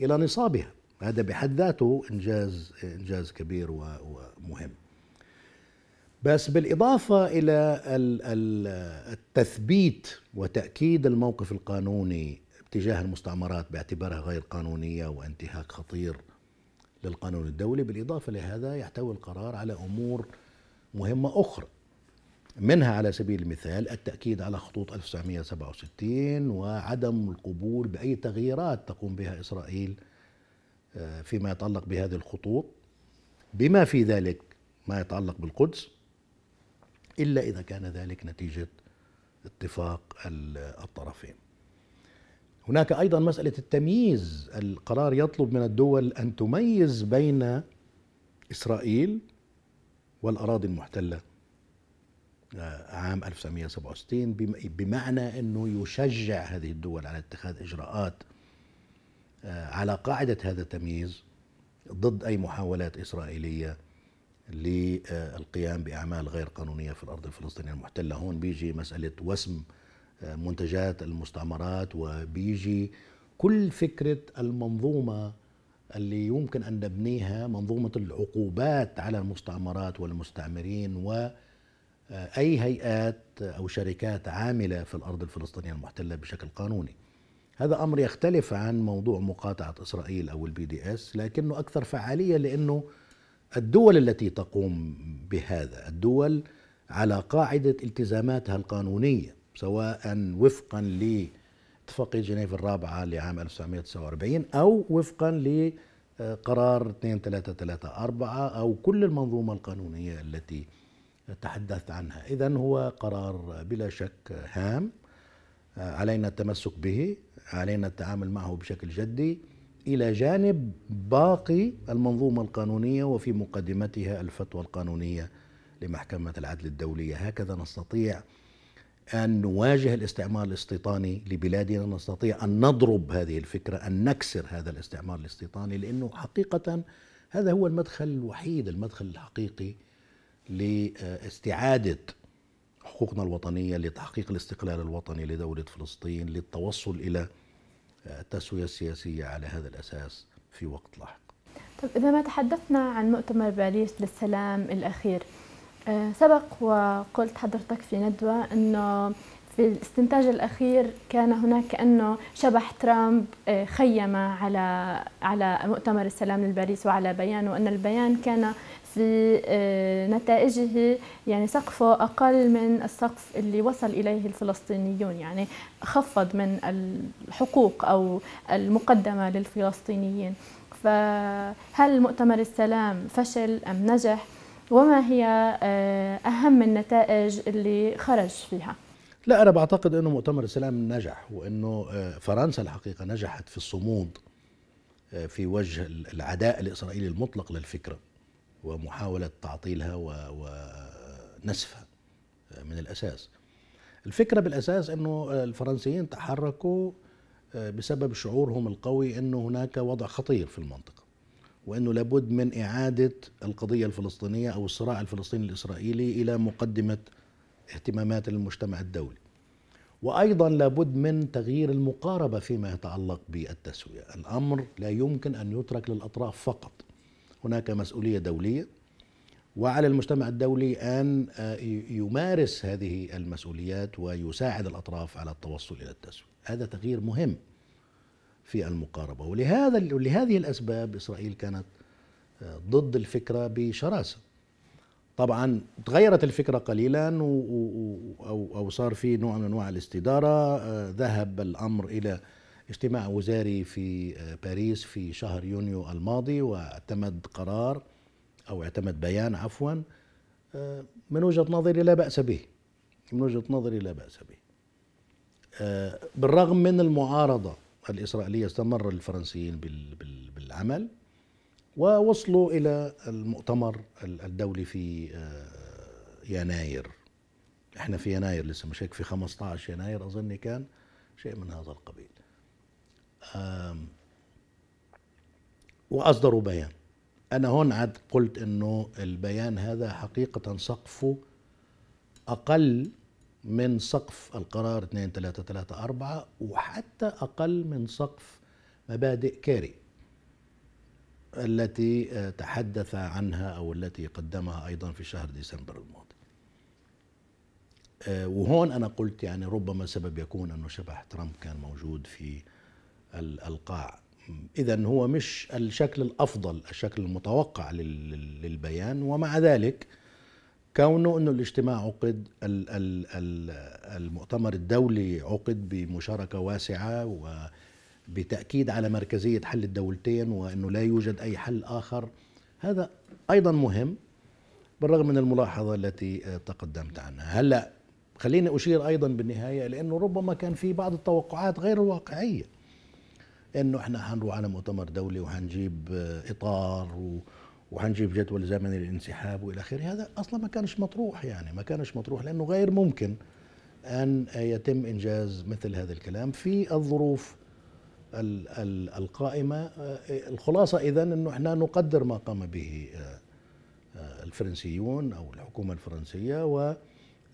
إلى نصابها هذا بحد ذاته إنجاز, إنجاز كبير ومهم بس بالإضافة إلى التثبيت وتأكيد الموقف القانوني تجاه المستعمرات باعتبارها غير قانونية وانتهاك خطير للقانون الدولي بالإضافة لهذا يحتوي القرار على أمور مهمة أخرى منها على سبيل المثال التأكيد على خطوط 1967 وعدم القبول بأي تغييرات تقوم بها إسرائيل آه، فيما يتعلق بهذه الخطوط بما في ذلك ما يتعلق بالقدس إلا إذا كان ذلك نتيجة اتفاق الطرفين هناك ايضا مساله التمييز القرار يطلب من الدول ان تميز بين اسرائيل والاراضي المحتله آه، عام 1967 بمعنى انه يشجع هذه الدول على اتخاذ اجراءات آه، على قاعده هذا التمييز ضد اي محاولات اسرائيليه للقيام باعمال غير قانونيه في الارض الفلسطينيه المحتله هون بيجي مساله وسم منتجات المستعمرات وبيجي كل فكرة المنظومة اللي يمكن أن نبنيها منظومة العقوبات على المستعمرات والمستعمرين و آه، أي هيئات أو شركات عاملة في الأرض الفلسطينية المحتلة بشكل قانوني هذا أمر يختلف عن موضوع مقاطعة إسرائيل أو البي دي إس لكنه أكثر فعالية لأنه الدول التي تقوم بهذا الدول على قاعدة التزاماتها القانونية سواء وفقا لاتفاقية جنيف الرابعة لعام 1949 أو وفقا لقرار 2334 أو كل المنظومة القانونية التي تحدثت عنها إذا هو قرار بلا شك هام علينا التمسك به علينا التعامل معه بشكل جدي إلى جانب باقي المنظومة القانونية وفي مقدمتها الفتوى القانونية لمحكمة العدل الدولية هكذا نستطيع أن نواجه الاستعمار الاستيطاني لبلادنا نستطيع أن نضرب هذه الفكرة أن نكسر هذا الاستعمار الاستيطاني لأنه حقيقة هذا هو المدخل الوحيد المدخل الحقيقي لاستعادة حقوقنا الوطنية لتحقيق الاستقلال الوطني لدولة فلسطين للتوصل إلى التسوية السياسية على هذا الأساس في وقت لاحق طب إذا ما تحدثنا عن مؤتمر باريس للسلام الأخير آه، سبق وقلت حضرتك في ندوة أنه في الاستنتاج الأخير كان هناك كأنه شبح ترامب آه، خيم على على مؤتمر السلام لباريس وعلى بيانه وان البيان كان في آه، نتائجه يعني سقفه أقل من السقف اللي وصل إليه الفلسطينيون يعني خفض من الحقوق أو المقدمة للفلسطينيين فهل مؤتمر السلام فشل أم نجح؟ وما هي آه، أهم النتائج اللي خرج فيها؟ لا أنا بعتقد أنه مؤتمر السلام نجح وأنه آه، فرنسا الحقيقة نجحت في الصمود آه، في وجه العداء الإسرائيلي المطلق للفكرة ومحاولة تعطيلها ونسفها من الأساس الفكرة بالأساس أنه الفرنسيين تحركوا بسبب شعورهم القوي أنه هناك وضع خطير في المنطقة وانه لابد من اعاده القضيه الفلسطينيه او الصراع الفلسطيني الاسرائيلي الى مقدمه اهتمامات المجتمع الدولي. وايضا لابد من تغيير المقاربه فيما يتعلق بالتسويه، الامر لا يمكن ان يترك للاطراف فقط. هناك مسؤوليه دوليه وعلى المجتمع الدولي ان آه، يمارس هذه المسؤوليات ويساعد الاطراف على التوصل الى التسويه، هذا تغيير مهم. في المقاربة ولهذا ولهذه الأسباب إسرائيل كانت آه، ضد الفكرة بشراسة طبعا تغيرت الفكرة قليلا أو, أو صار في نوع من أنواع الاستدارة آه، ذهب الأمر إلى اجتماع وزاري في آه، باريس في شهر يونيو الماضي واعتمد قرار أو اعتمد بيان عفوا من وجهة نظري لا بأس به من وجهة نظري لا بأس به بالرغم من المعارضة الإسرائيلية استمر الفرنسيين بالعمل ووصلوا إلى المؤتمر الدولي في آه، يناير احنا في يناير لسه مش هيك في 15 يناير أظن كان شيء من هذا القبيل وأصدروا بيان أنا هون عاد قلت أنه البيان هذا حقيقة سقفه أقل من سقف القرار 2334 وحتى أقل من سقف مبادئ كاري التي آه، تحدث عنها أو التي قدمها أيضا في شهر ديسمبر الماضي آه، وهون أنا قلت يعني ربما السبب يكون أنه شبح ترامب كان موجود في القاع إذا هو مش الشكل الأفضل الشكل المتوقع للبيان ومع ذلك كونه انه الاجتماع عقد المؤتمر الدولي عقد بمشاركه واسعه وبتاكيد على مركزيه حل الدولتين وانه لا يوجد اي حل اخر هذا ايضا مهم بالرغم من الملاحظه التي تقدمت عنها هلا خليني اشير ايضا بالنهايه لانه ربما كان في بعض التوقعات غير الواقعيه انه احنا حنروح على مؤتمر دولي وحنجيب اطار و وهنجيب جدول زمني للانسحاب والى اخره هذا اصلا ما كانش مطروح يعني ما كانش مطروح لانه غير ممكن ان يتم انجاز مثل هذا الكلام في الظروف القائمه آه، الخلاصه اذا انه احنا نقدر ما قام به آه، آه، الفرنسيون او الحكومه الفرنسيه و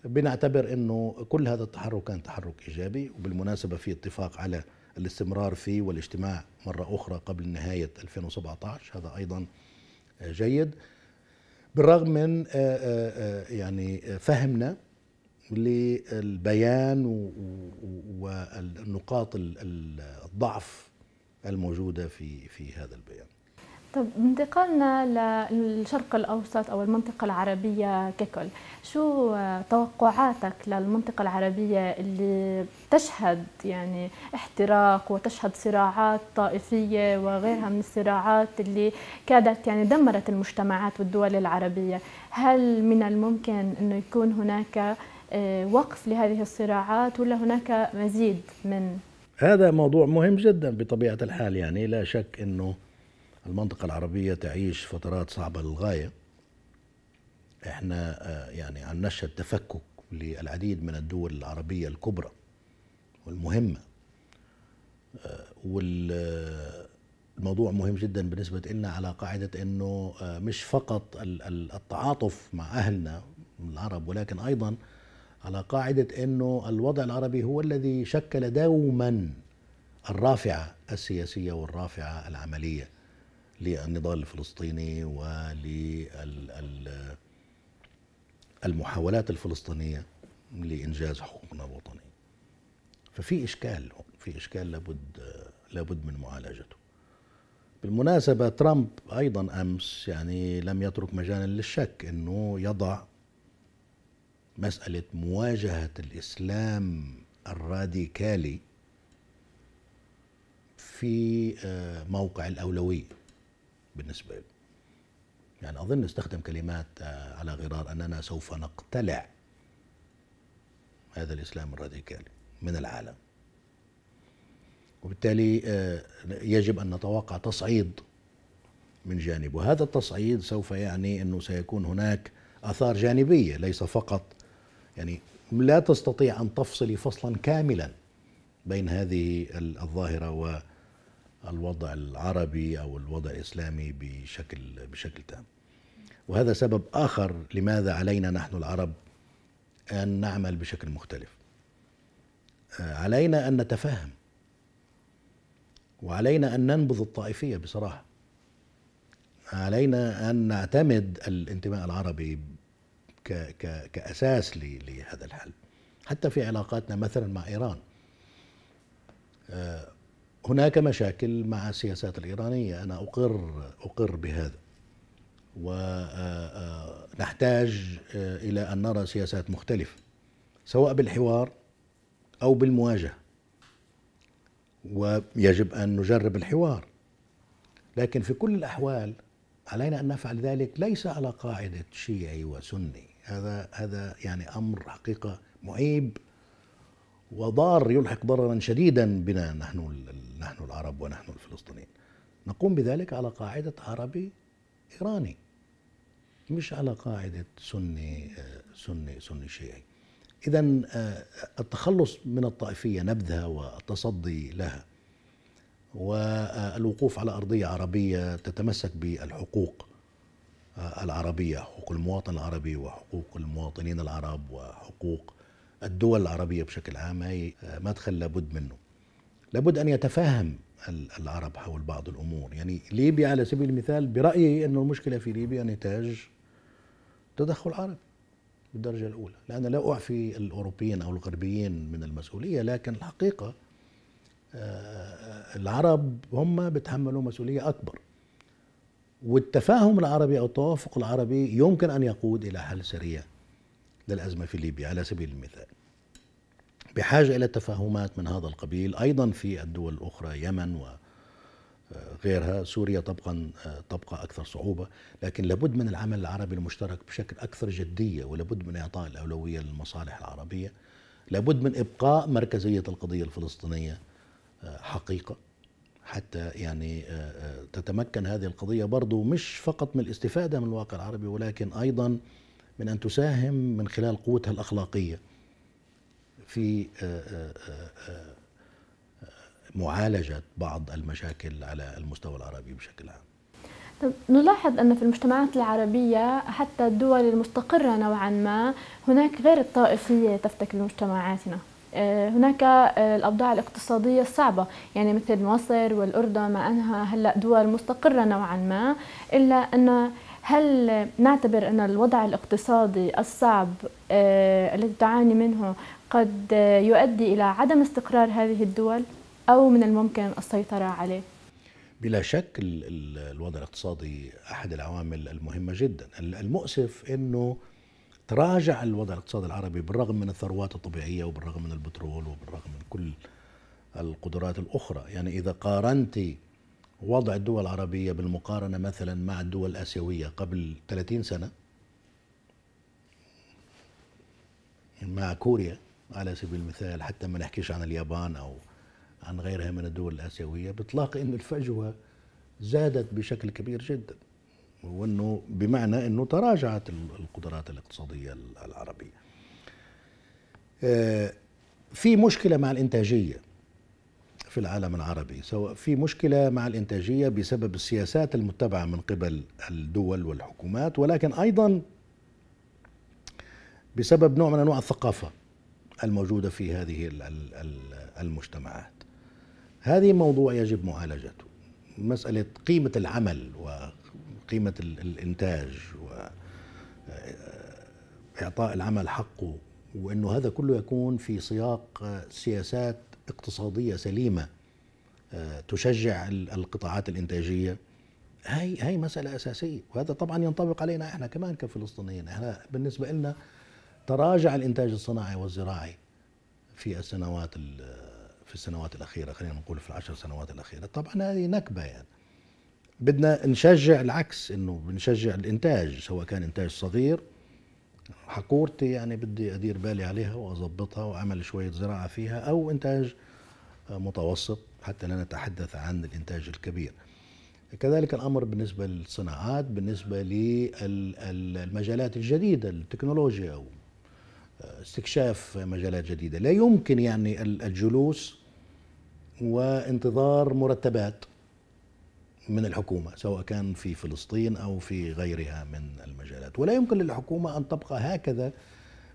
بنعتبر انه كل هذا التحرك كان تحرك ايجابي وبالمناسبه في اتفاق على الاستمرار فيه والاجتماع مره اخرى قبل نهايه 2017 هذا ايضا جيد بالرغم من آه، آه، آه، يعني فهمنا للبيان والنقاط الضعف الموجوده في في هذا البيان طب انتقالنا للشرق الاوسط او المنطقه العربيه ككل شو توقعاتك للمنطقه العربيه اللي تشهد يعني احتراق وتشهد صراعات طائفيه وغيرها من الصراعات اللي كادت يعني دمرت المجتمعات والدول العربيه هل من الممكن انه يكون هناك آه، وقف لهذه الصراعات ولا هناك مزيد من هذا موضوع مهم جدا بطبيعه الحال يعني لا شك انه المنطقة العربية تعيش فترات صعبة للغاية احنا آه، يعني عن نشهد تفكك للعديد من الدول العربية الكبرى والمهمة آه، والموضوع آه، مهم جدا بالنسبة لنا على قاعدة انه مش فقط التعاطف مع اهلنا العرب ولكن ايضا على قاعدة انه الوضع العربي هو الذي شكل دوما الرافعة السياسية والرافعة العملية للنضال الفلسطيني وللمحاولات الفلسطينية لإنجاز حقوقنا الوطنية ففي إشكال في إشكال لابد لابد من معالجته بالمناسبة ترامب أيضا أمس يعني لم يترك مجالا للشك أنه يضع مسألة مواجهة الإسلام الراديكالي في آه، موقع الأولوية بالنسبة له يعني أظن استخدم كلمات آه، على غرار أننا سوف نقتلع هذا الإسلام الراديكالي من العالم وبالتالي آه، يجب أن نتوقع تصعيد من جانب وهذا التصعيد سوف يعني أنه سيكون هناك آثار جانبية ليس فقط يعني لا تستطيع أن تفصلي فصلا كاملا بين هذه الظاهرة و الوضع العربي او الوضع الاسلامي بشكل بشكل تام. وهذا سبب اخر لماذا علينا نحن العرب ان نعمل بشكل مختلف. آه، علينا ان نتفهم وعلينا ان ننبذ الطائفيه بصراحه. علينا ان نعتمد الانتماء العربي ك ك كاساس لهذا الحل. حتى في علاقاتنا مثلا مع ايران. آه، هناك مشاكل مع السياسات الإيرانية أنا أقر أقر بهذا ونحتاج آه، آه، آه، إلى أن نرى سياسات مختلفة سواء بالحوار أو بالمواجهة ويجب أن نجرب الحوار لكن في كل الأحوال علينا أن نفعل ذلك ليس على قاعدة شيعي وسني هذا هذا يعني أمر حقيقة معيب وضار يلحق ضررا شديدا بنا نحن نحن العرب ونحن الفلسطينيين نقوم بذلك على قاعدة عربي إيراني مش على قاعدة سني آه، سني سني شيعي إذا آه، التخلص من الطائفية نبذها والتصدي لها والوقوف على أرضية عربية تتمسك بالحقوق آه، العربية حقوق المواطن العربي وحقوق المواطنين العرب وحقوق الدول العربية بشكل عام هي آه، مدخل لابد منه لابد أن يتفاهم العرب حول بعض الأمور يعني ليبيا على سبيل المثال برأيي أن المشكلة في ليبيا نتاج تدخل عربي بالدرجة الأولى لأن لا أعفي الأوروبيين أو الغربيين من المسؤولية لكن الحقيقة آه، العرب هم بيتحملوا مسؤولية أكبر والتفاهم العربي أو التوافق العربي يمكن أن يقود إلى حل سريع للأزمة في ليبيا على سبيل المثال بحاجة إلى تفاهمات من هذا القبيل أيضا في الدول الأخرى يمن وغيرها آه، سوريا طبقا تبقى آه، أكثر صعوبة لكن لابد من العمل العربي المشترك بشكل أكثر جدية ولابد من إعطاء الأولوية للمصالح العربية لابد من إبقاء مركزية القضية الفلسطينية آه، حقيقة حتى يعني تتمكن هذه القضية برضو مش فقط من الاستفادة من الواقع العربي ولكن أيضا من أن تساهم من خلال قوتها الأخلاقية في آه، آه، آه، معالجة بعض المشاكل على المستوى العربي بشكل عام طيب، نلاحظ أن في المجتمعات العربية حتى الدول المستقرة نوعا ما هناك غير الطائفية تفتك لمجتمعاتنا هناك الأوضاع الاقتصادية الصعبة يعني مثل مصر والأردن مع أنها هلأ دول مستقرة نوعا ما إلا أن هل نعتبر أن الوضع الاقتصادي الصعب آه، الذي تعاني منه قد يؤدي إلى عدم استقرار هذه الدول أو من الممكن السيطرة عليه؟ بلا شك الوضع الاقتصادي أحد العوامل المهمة جدا المؤسف أنه تراجع الوضع الاقتصادي العربي بالرغم من الثروات الطبيعية وبالرغم من البترول وبالرغم من كل القدرات الأخرى يعني إذا قارنت وضع الدول العربية بالمقارنة مثلا مع الدول الآسيوية قبل 30 سنة مع كوريا على سبيل المثال حتى ما نحكيش عن اليابان أو عن غيرها من الدول الآسيوية بتلاقي أن الفجوة زادت بشكل كبير جدا وأنه بمعنى أنه تراجعت القدرات الاقتصادية العربية آه، في مشكلة مع الإنتاجية في العالم العربي سواء في مشكلة مع الإنتاجية بسبب السياسات المتبعة من قبل الدول والحكومات ولكن أيضا بسبب نوع من أنواع الثقافة الموجودة في هذه المجتمعات هذه موضوع يجب معالجته مسألة قيمة العمل وقيمة الإنتاج وإعطاء العمل حقه وأنه هذا كله يكون في سياق سياسات اقتصاديه سليمه آه، تشجع القطاعات الانتاجيه هاي هاي مساله اساسيه وهذا طبعا ينطبق علينا احنا كمان كفلسطينيين احنا بالنسبه لنا تراجع الانتاج الصناعي والزراعي في السنوات في السنوات الاخيره خلينا نقول في العشر سنوات الاخيره طبعا هذه نكبه يعني بدنا نشجع العكس انه بنشجع الانتاج سواء كان انتاج صغير حقورتي يعني بدي ادير بالي عليها واظبطها واعمل شويه زراعه فيها او انتاج متوسط حتى لا نتحدث عن الانتاج الكبير كذلك الامر بالنسبه للصناعات بالنسبه للمجالات الجديده التكنولوجيا او آه، استكشاف مجالات جديده لا يمكن يعني الجلوس وانتظار مرتبات من الحكومه سواء كان في فلسطين او في غيرها من المجالات ولا يمكن للحكومه ان تبقى هكذا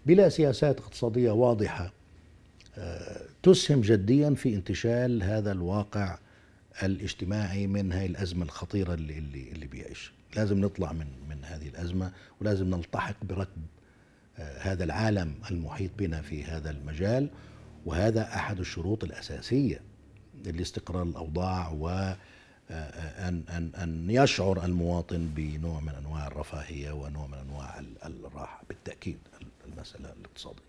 بلا سياسات اقتصاديه واضحه آه، تسهم جديا في انتشال هذا الواقع الاجتماعي من هاي الازمه الخطيره اللي اللي, اللي بيعيش لازم نطلع من من هذه الازمه ولازم نلتحق بركب آه، هذا العالم المحيط بنا في هذا المجال وهذا احد الشروط الاساسيه لاستقرار الاوضاع و آه، آه، آه، أن, أن, أن يشعر المواطن بنوع من أنواع الرفاهية ونوع من أنواع الراحة بالتأكيد المسألة الاقتصادية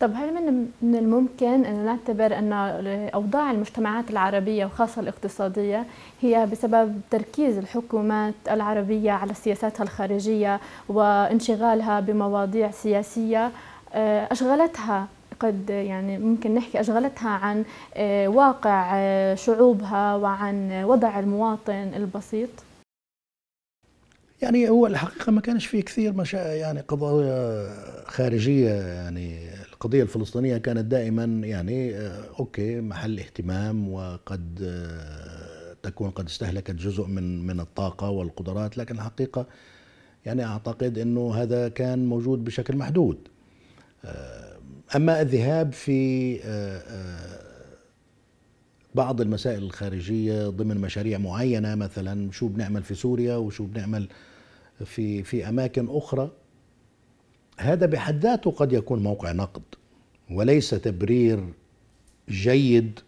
طب هل من من الممكن ان نعتبر ان اوضاع المجتمعات العربيه وخاصه الاقتصاديه هي بسبب تركيز الحكومات العربيه على سياساتها الخارجيه وانشغالها بمواضيع سياسيه اشغلتها قد يعني ممكن نحكي أشغلتها عن آه، واقع آه، شعوبها وعن آه، وضع المواطن البسيط يعني هو الحقيقه ما كانش فيه كثير مشا... يعني قضايا خارجيه يعني القضيه الفلسطينيه كانت دائما يعني اوكي محل اهتمام وقد تكون قد استهلكت جزء من من الطاقه والقدرات لكن الحقيقه يعني اعتقد انه هذا كان موجود بشكل محدود أما الذهاب في آه، آه، بعض المسائل الخارجية ضمن مشاريع معينة مثلا شو بنعمل في سوريا وشو بنعمل في في أماكن أخرى هذا بحد ذاته قد يكون موقع نقد وليس تبرير جيد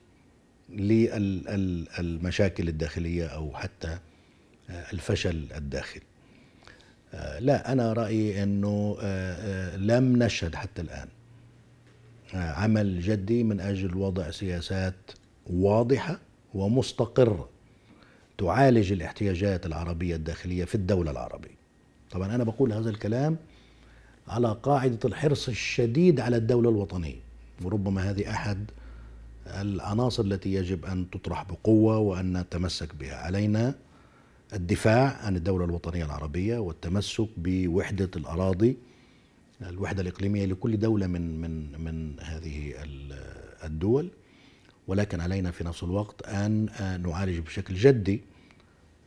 للمشاكل الداخلية أو حتى آه، الفشل الداخلي لا أنا رأيي أنه لم نشهد حتى الآن آه، عمل جدي من اجل وضع سياسات واضحه ومستقره تعالج الاحتياجات العربيه الداخليه في الدوله العربيه. طبعا انا بقول هذا الكلام على قاعده الحرص الشديد على الدوله الوطنيه وربما هذه احد العناصر التي يجب ان تطرح بقوه وان نتمسك بها، علينا الدفاع عن الدوله الوطنيه العربيه والتمسك بوحده الاراضي الوحدة الإقليمية لكل دولة من من من هذه الدول ولكن علينا في نفس الوقت أن آه، نعالج بشكل جدي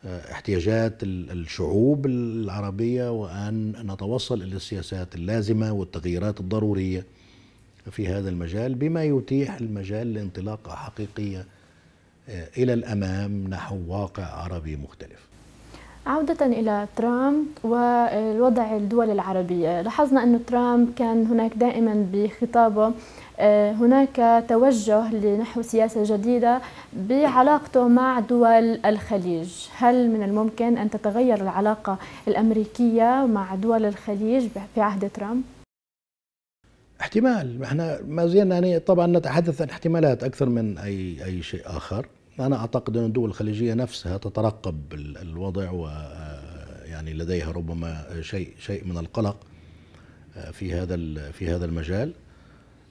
آه، احتياجات الشعوب العربية وأن نتوصل إلى السياسات اللازمة والتغييرات الضرورية في هذا المجال بما يتيح المجال لانطلاقة حقيقية آه، إلى الأمام نحو واقع عربي مختلف عودة إلى ترامب والوضع الدول العربية لاحظنا أن ترامب كان هناك دائما بخطابه آه، هناك توجه لنحو سياسة جديدة بعلاقته مع دول الخليج هل من الممكن أن تتغير العلاقة الأمريكية مع دول الخليج في عهد ترامب؟ احتمال احنا ما زلنا يعني طبعا نتحدث عن احتمالات اكثر من اي اي شيء اخر أنا أعتقد أن الدول الخليجية نفسها تترقب الوضع ويعني آه، لديها ربما شيء شيء من القلق آه، في هذا في هذا المجال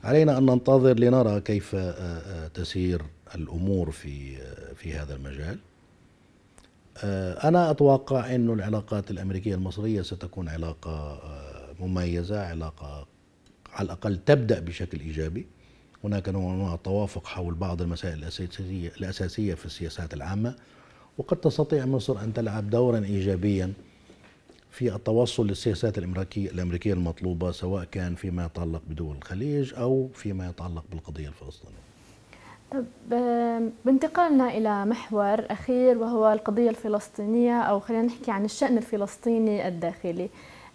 علينا أن ننتظر لنرى كيف آه، تسير الأمور في في هذا المجال أنا أتوقع أن العلاقات الأمريكية المصرية ستكون علاقة مميزة علاقة على الأقل تبدأ بشكل إيجابي هناك نوع من التوافق حول بعض المسائل الأساسية, الأساسية في السياسات العامة وقد تستطيع مصر أن تلعب دورا إيجابيا في التوصل للسياسات الأمريكية, الأمريكية المطلوبة سواء كان فيما يتعلق بدول الخليج أو فيما يتعلق بالقضية الفلسطينية طب بانتقالنا إلى محور أخير وهو القضية الفلسطينية أو خلينا نحكي عن الشأن الفلسطيني الداخلي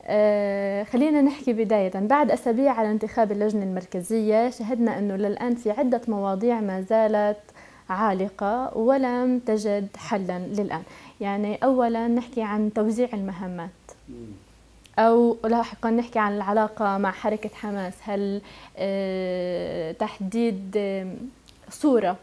آه، خلينا نحكي بداية بعد أسابيع على انتخاب اللجنة المركزية شهدنا أنه للآن في عدة مواضيع ما زالت عالقة ولم تجد حلا للآن يعني أولا نحكي عن توزيع المهمات أو لاحقا نحكي عن العلاقة مع حركة حماس هل آه، تحديد صورة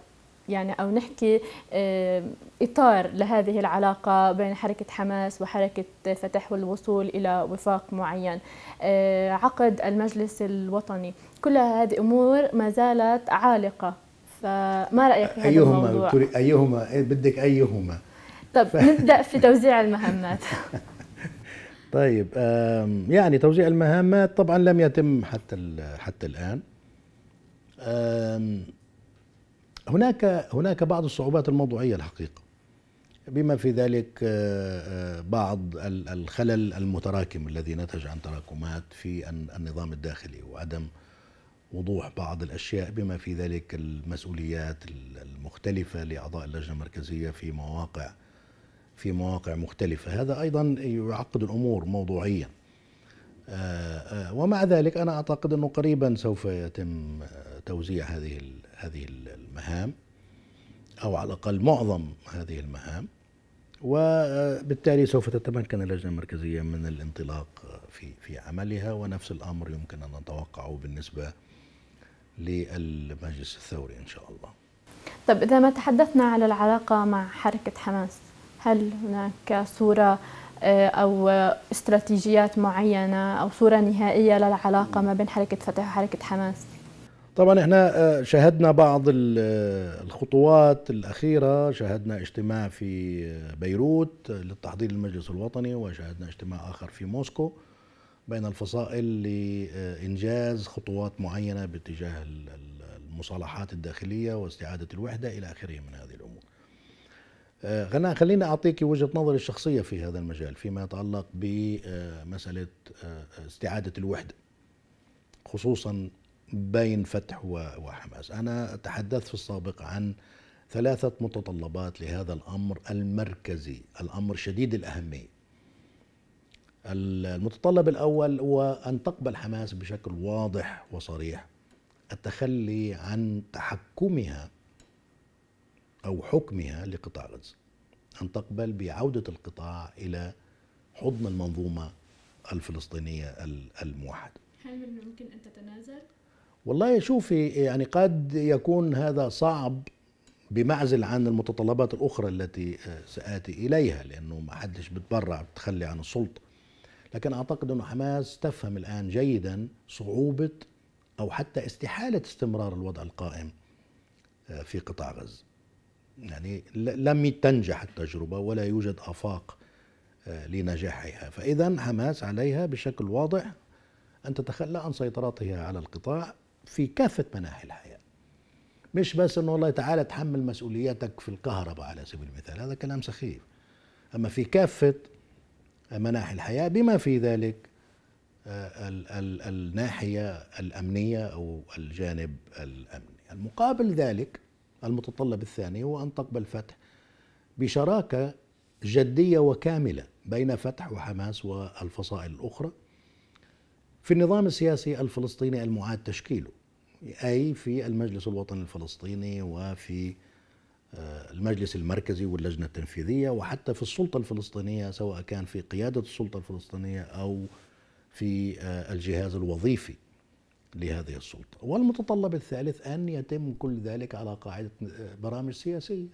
يعني او نحكي آه، اطار لهذه العلاقه بين حركه حماس وحركه فتح والوصول الى وفاق معين آه، عقد المجلس الوطني كل هذه امور ما زالت عالقه فما رايك في هذا الموضوع ايهما إيه، بدك ايهما طب ف... نبدا في توزيع المهمات طيب يعني توزيع المهمات طبعا لم يتم حتى حتى الان هناك هناك بعض الصعوبات الموضوعيه الحقيقه بما في ذلك آه، آه، بعض الخلل المتراكم الذي نتج عن تراكمات في النظام الداخلي وعدم وضوح بعض الاشياء بما في ذلك المسؤوليات المختلفه لاعضاء اللجنه المركزيه في مواقع في مواقع مختلفه، هذا ايضا يعقد الامور موضوعيا. آه، ومع ذلك انا اعتقد انه قريبا سوف يتم توزيع هذه هذه المهام أو على الأقل معظم هذه المهام وبالتالي سوف تتمكن اللجنة المركزية من الانطلاق في في عملها ونفس الأمر يمكن أن نتوقعه بالنسبة للمجلس الثوري إن شاء الله طب إذا ما تحدثنا على العلاقة مع حركة حماس هل هناك صورة آه، أو استراتيجيات معينة أو صورة نهائية للعلاقة ما بين حركة فتح وحركة حماس؟ طبعا احنا آه، شاهدنا بعض آه، الخطوات الاخيره شاهدنا اجتماع في آه، بيروت للتحضير للمجلس الوطني وشاهدنا اجتماع اخر في موسكو بين الفصائل لانجاز خطوات معينه باتجاه المصالحات الداخليه واستعاده الوحده الى اخره من هذه الامور. خلينا خليني اعطيك وجهه نظري الشخصيه في هذا المجال فيما يتعلق بمساله استعاده الوحده خصوصا بين فتح وحماس أنا تحدثت في السابق عن ثلاثة متطلبات لهذا الأمر المركزي الأمر شديد الأهمية المتطلب الأول هو أن تقبل حماس بشكل واضح وصريح التخلي عن تحكمها أو حكمها لقطاع غزة أن تقبل بعودة القطاع إلى حضن المنظومة الفلسطينية الموحدة هل من الممكن أن تتنازل؟ والله شوفي يعني قد يكون هذا صعب بمعزل عن المتطلبات الأخرى التي آه، سآتي إليها لأنه ما حدش بتبرع بتخلي عن السلطة لكن أعتقد أنه حماس تفهم الآن جيدا صعوبة أو حتى استحالة استمرار الوضع القائم آه، في قطاع غزة يعني لم تنجح التجربة ولا يوجد آفاق آه، لنجاحها فإذا حماس عليها بشكل واضح أن تتخلى عن سيطرتها على القطاع في كافة مناحي الحياة مش بس أنه والله تعالى تحمل مسؤولياتك في الكهرباء على سبيل المثال هذا كلام سخيف أما في كافة مناحي الحياة بما في ذلك آه، ال ال الناحية الأمنية أو الجانب الأمني المقابل ذلك المتطلب الثاني هو أن تقبل فتح بشراكة جدية وكاملة بين فتح وحماس والفصائل الأخرى في النظام السياسي الفلسطيني المعاد تشكيله أي في المجلس الوطني الفلسطيني وفي آه، المجلس المركزي واللجنة التنفيذية وحتى في السلطة الفلسطينية سواء كان في قيادة السلطة الفلسطينية أو في آه، الجهاز الوظيفي لهذه السلطة والمتطلب الثالث أن يتم كل ذلك على قاعدة آه، برامج سياسية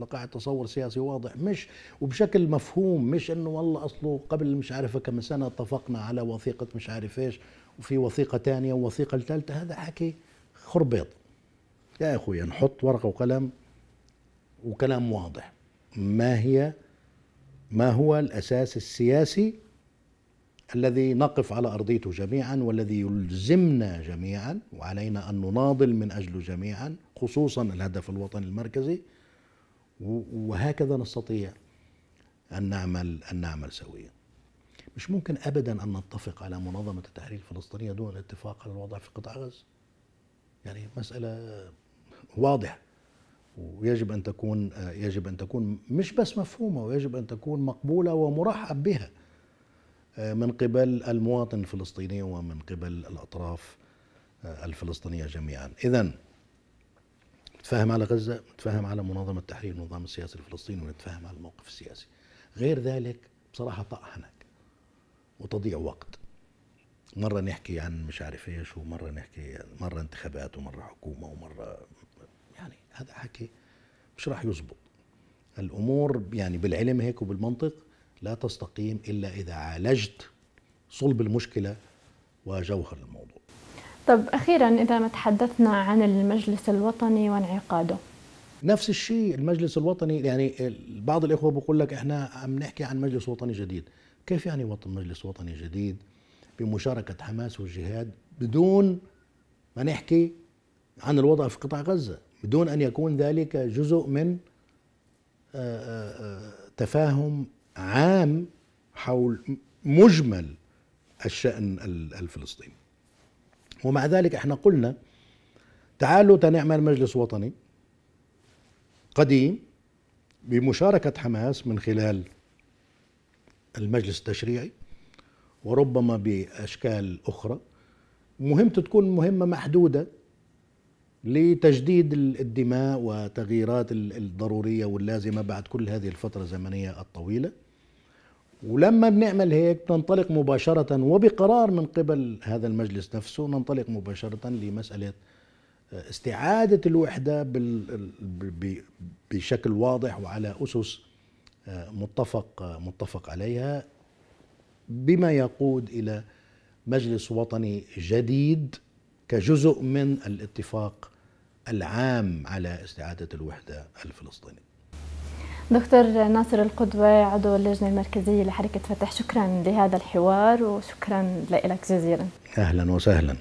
على قاعده تصور سياسي واضح مش وبشكل مفهوم مش انه والله اصله قبل مش عارف كم سنه اتفقنا على وثيقه مش عارف ايش وفي وثيقه ثانيه ووثيقه ثالثه هذا حكي خربيط يا اخوي نحط ورقه وقلم وكلام واضح ما هي ما هو الاساس السياسي الذي نقف على ارضيته جميعا والذي يلزمنا جميعا وعلينا ان نناضل من اجله جميعا خصوصا الهدف الوطني المركزي وهكذا نستطيع أن نعمل أن نعمل سويا. مش ممكن أبدا أن نتفق على منظمة التحرير الفلسطينية دون الاتفاق على الوضع في قطاع غزة. يعني مسألة واضحة ويجب أن تكون يجب أن تكون مش بس مفهومة ويجب أن تكون مقبولة ومرحب بها من قبل المواطن الفلسطيني ومن قبل الأطراف الفلسطينية جميعا. إذا نتفاهم على غزة نتفاهم على منظمة تحرير النظام السياسي الفلسطيني ونتفاهم على الموقف السياسي غير ذلك بصراحة هناك وتضيع وقت مرة نحكي عن مش عارف ايش ومرة نحكي مرة انتخابات ومرة حكومة ومرة يعني هذا حكي مش راح يزبط الأمور يعني بالعلم هيك وبالمنطق لا تستقيم إلا إذا عالجت صلب المشكلة وجوهر الموضوع طب أخيرا إذا ما تحدثنا عن المجلس الوطني وانعقاده نفس الشيء المجلس الوطني يعني بعض الإخوة بقول لك إحنا عم نحكي عن مجلس وطني جديد كيف يعني وطن مجلس وطني جديد بمشاركة حماس والجهاد بدون ما نحكي عن الوضع في قطاع غزة بدون أن يكون ذلك جزء من آه، آه، آه، تفاهم عام حول مجمل الشأن الفلسطيني ومع ذلك احنا قلنا تعالوا تنعمل مجلس وطني قديم بمشاركة حماس من خلال المجلس التشريعي وربما بأشكال أخرى مهمته تكون مهمة محدودة لتجديد الدماء وتغييرات الضرورية واللازمة بعد كل هذه الفترة الزمنية الطويلة ولما بنعمل هيك ننطلق مباشرة وبقرار من قبل هذا المجلس نفسه ننطلق مباشرة لمسألة آه، استعادة الوحدة بشكل واضح وعلى أسس آه، متفق آه، متفق عليها بما يقود إلى مجلس وطني جديد كجزء من الاتفاق العام على استعادة الوحدة الفلسطينية دكتور ناصر القدوة عضو اللجنة المركزية لحركة فتح شكرا لهذا الحوار وشكرا لك جزيلا أهلا وسهلا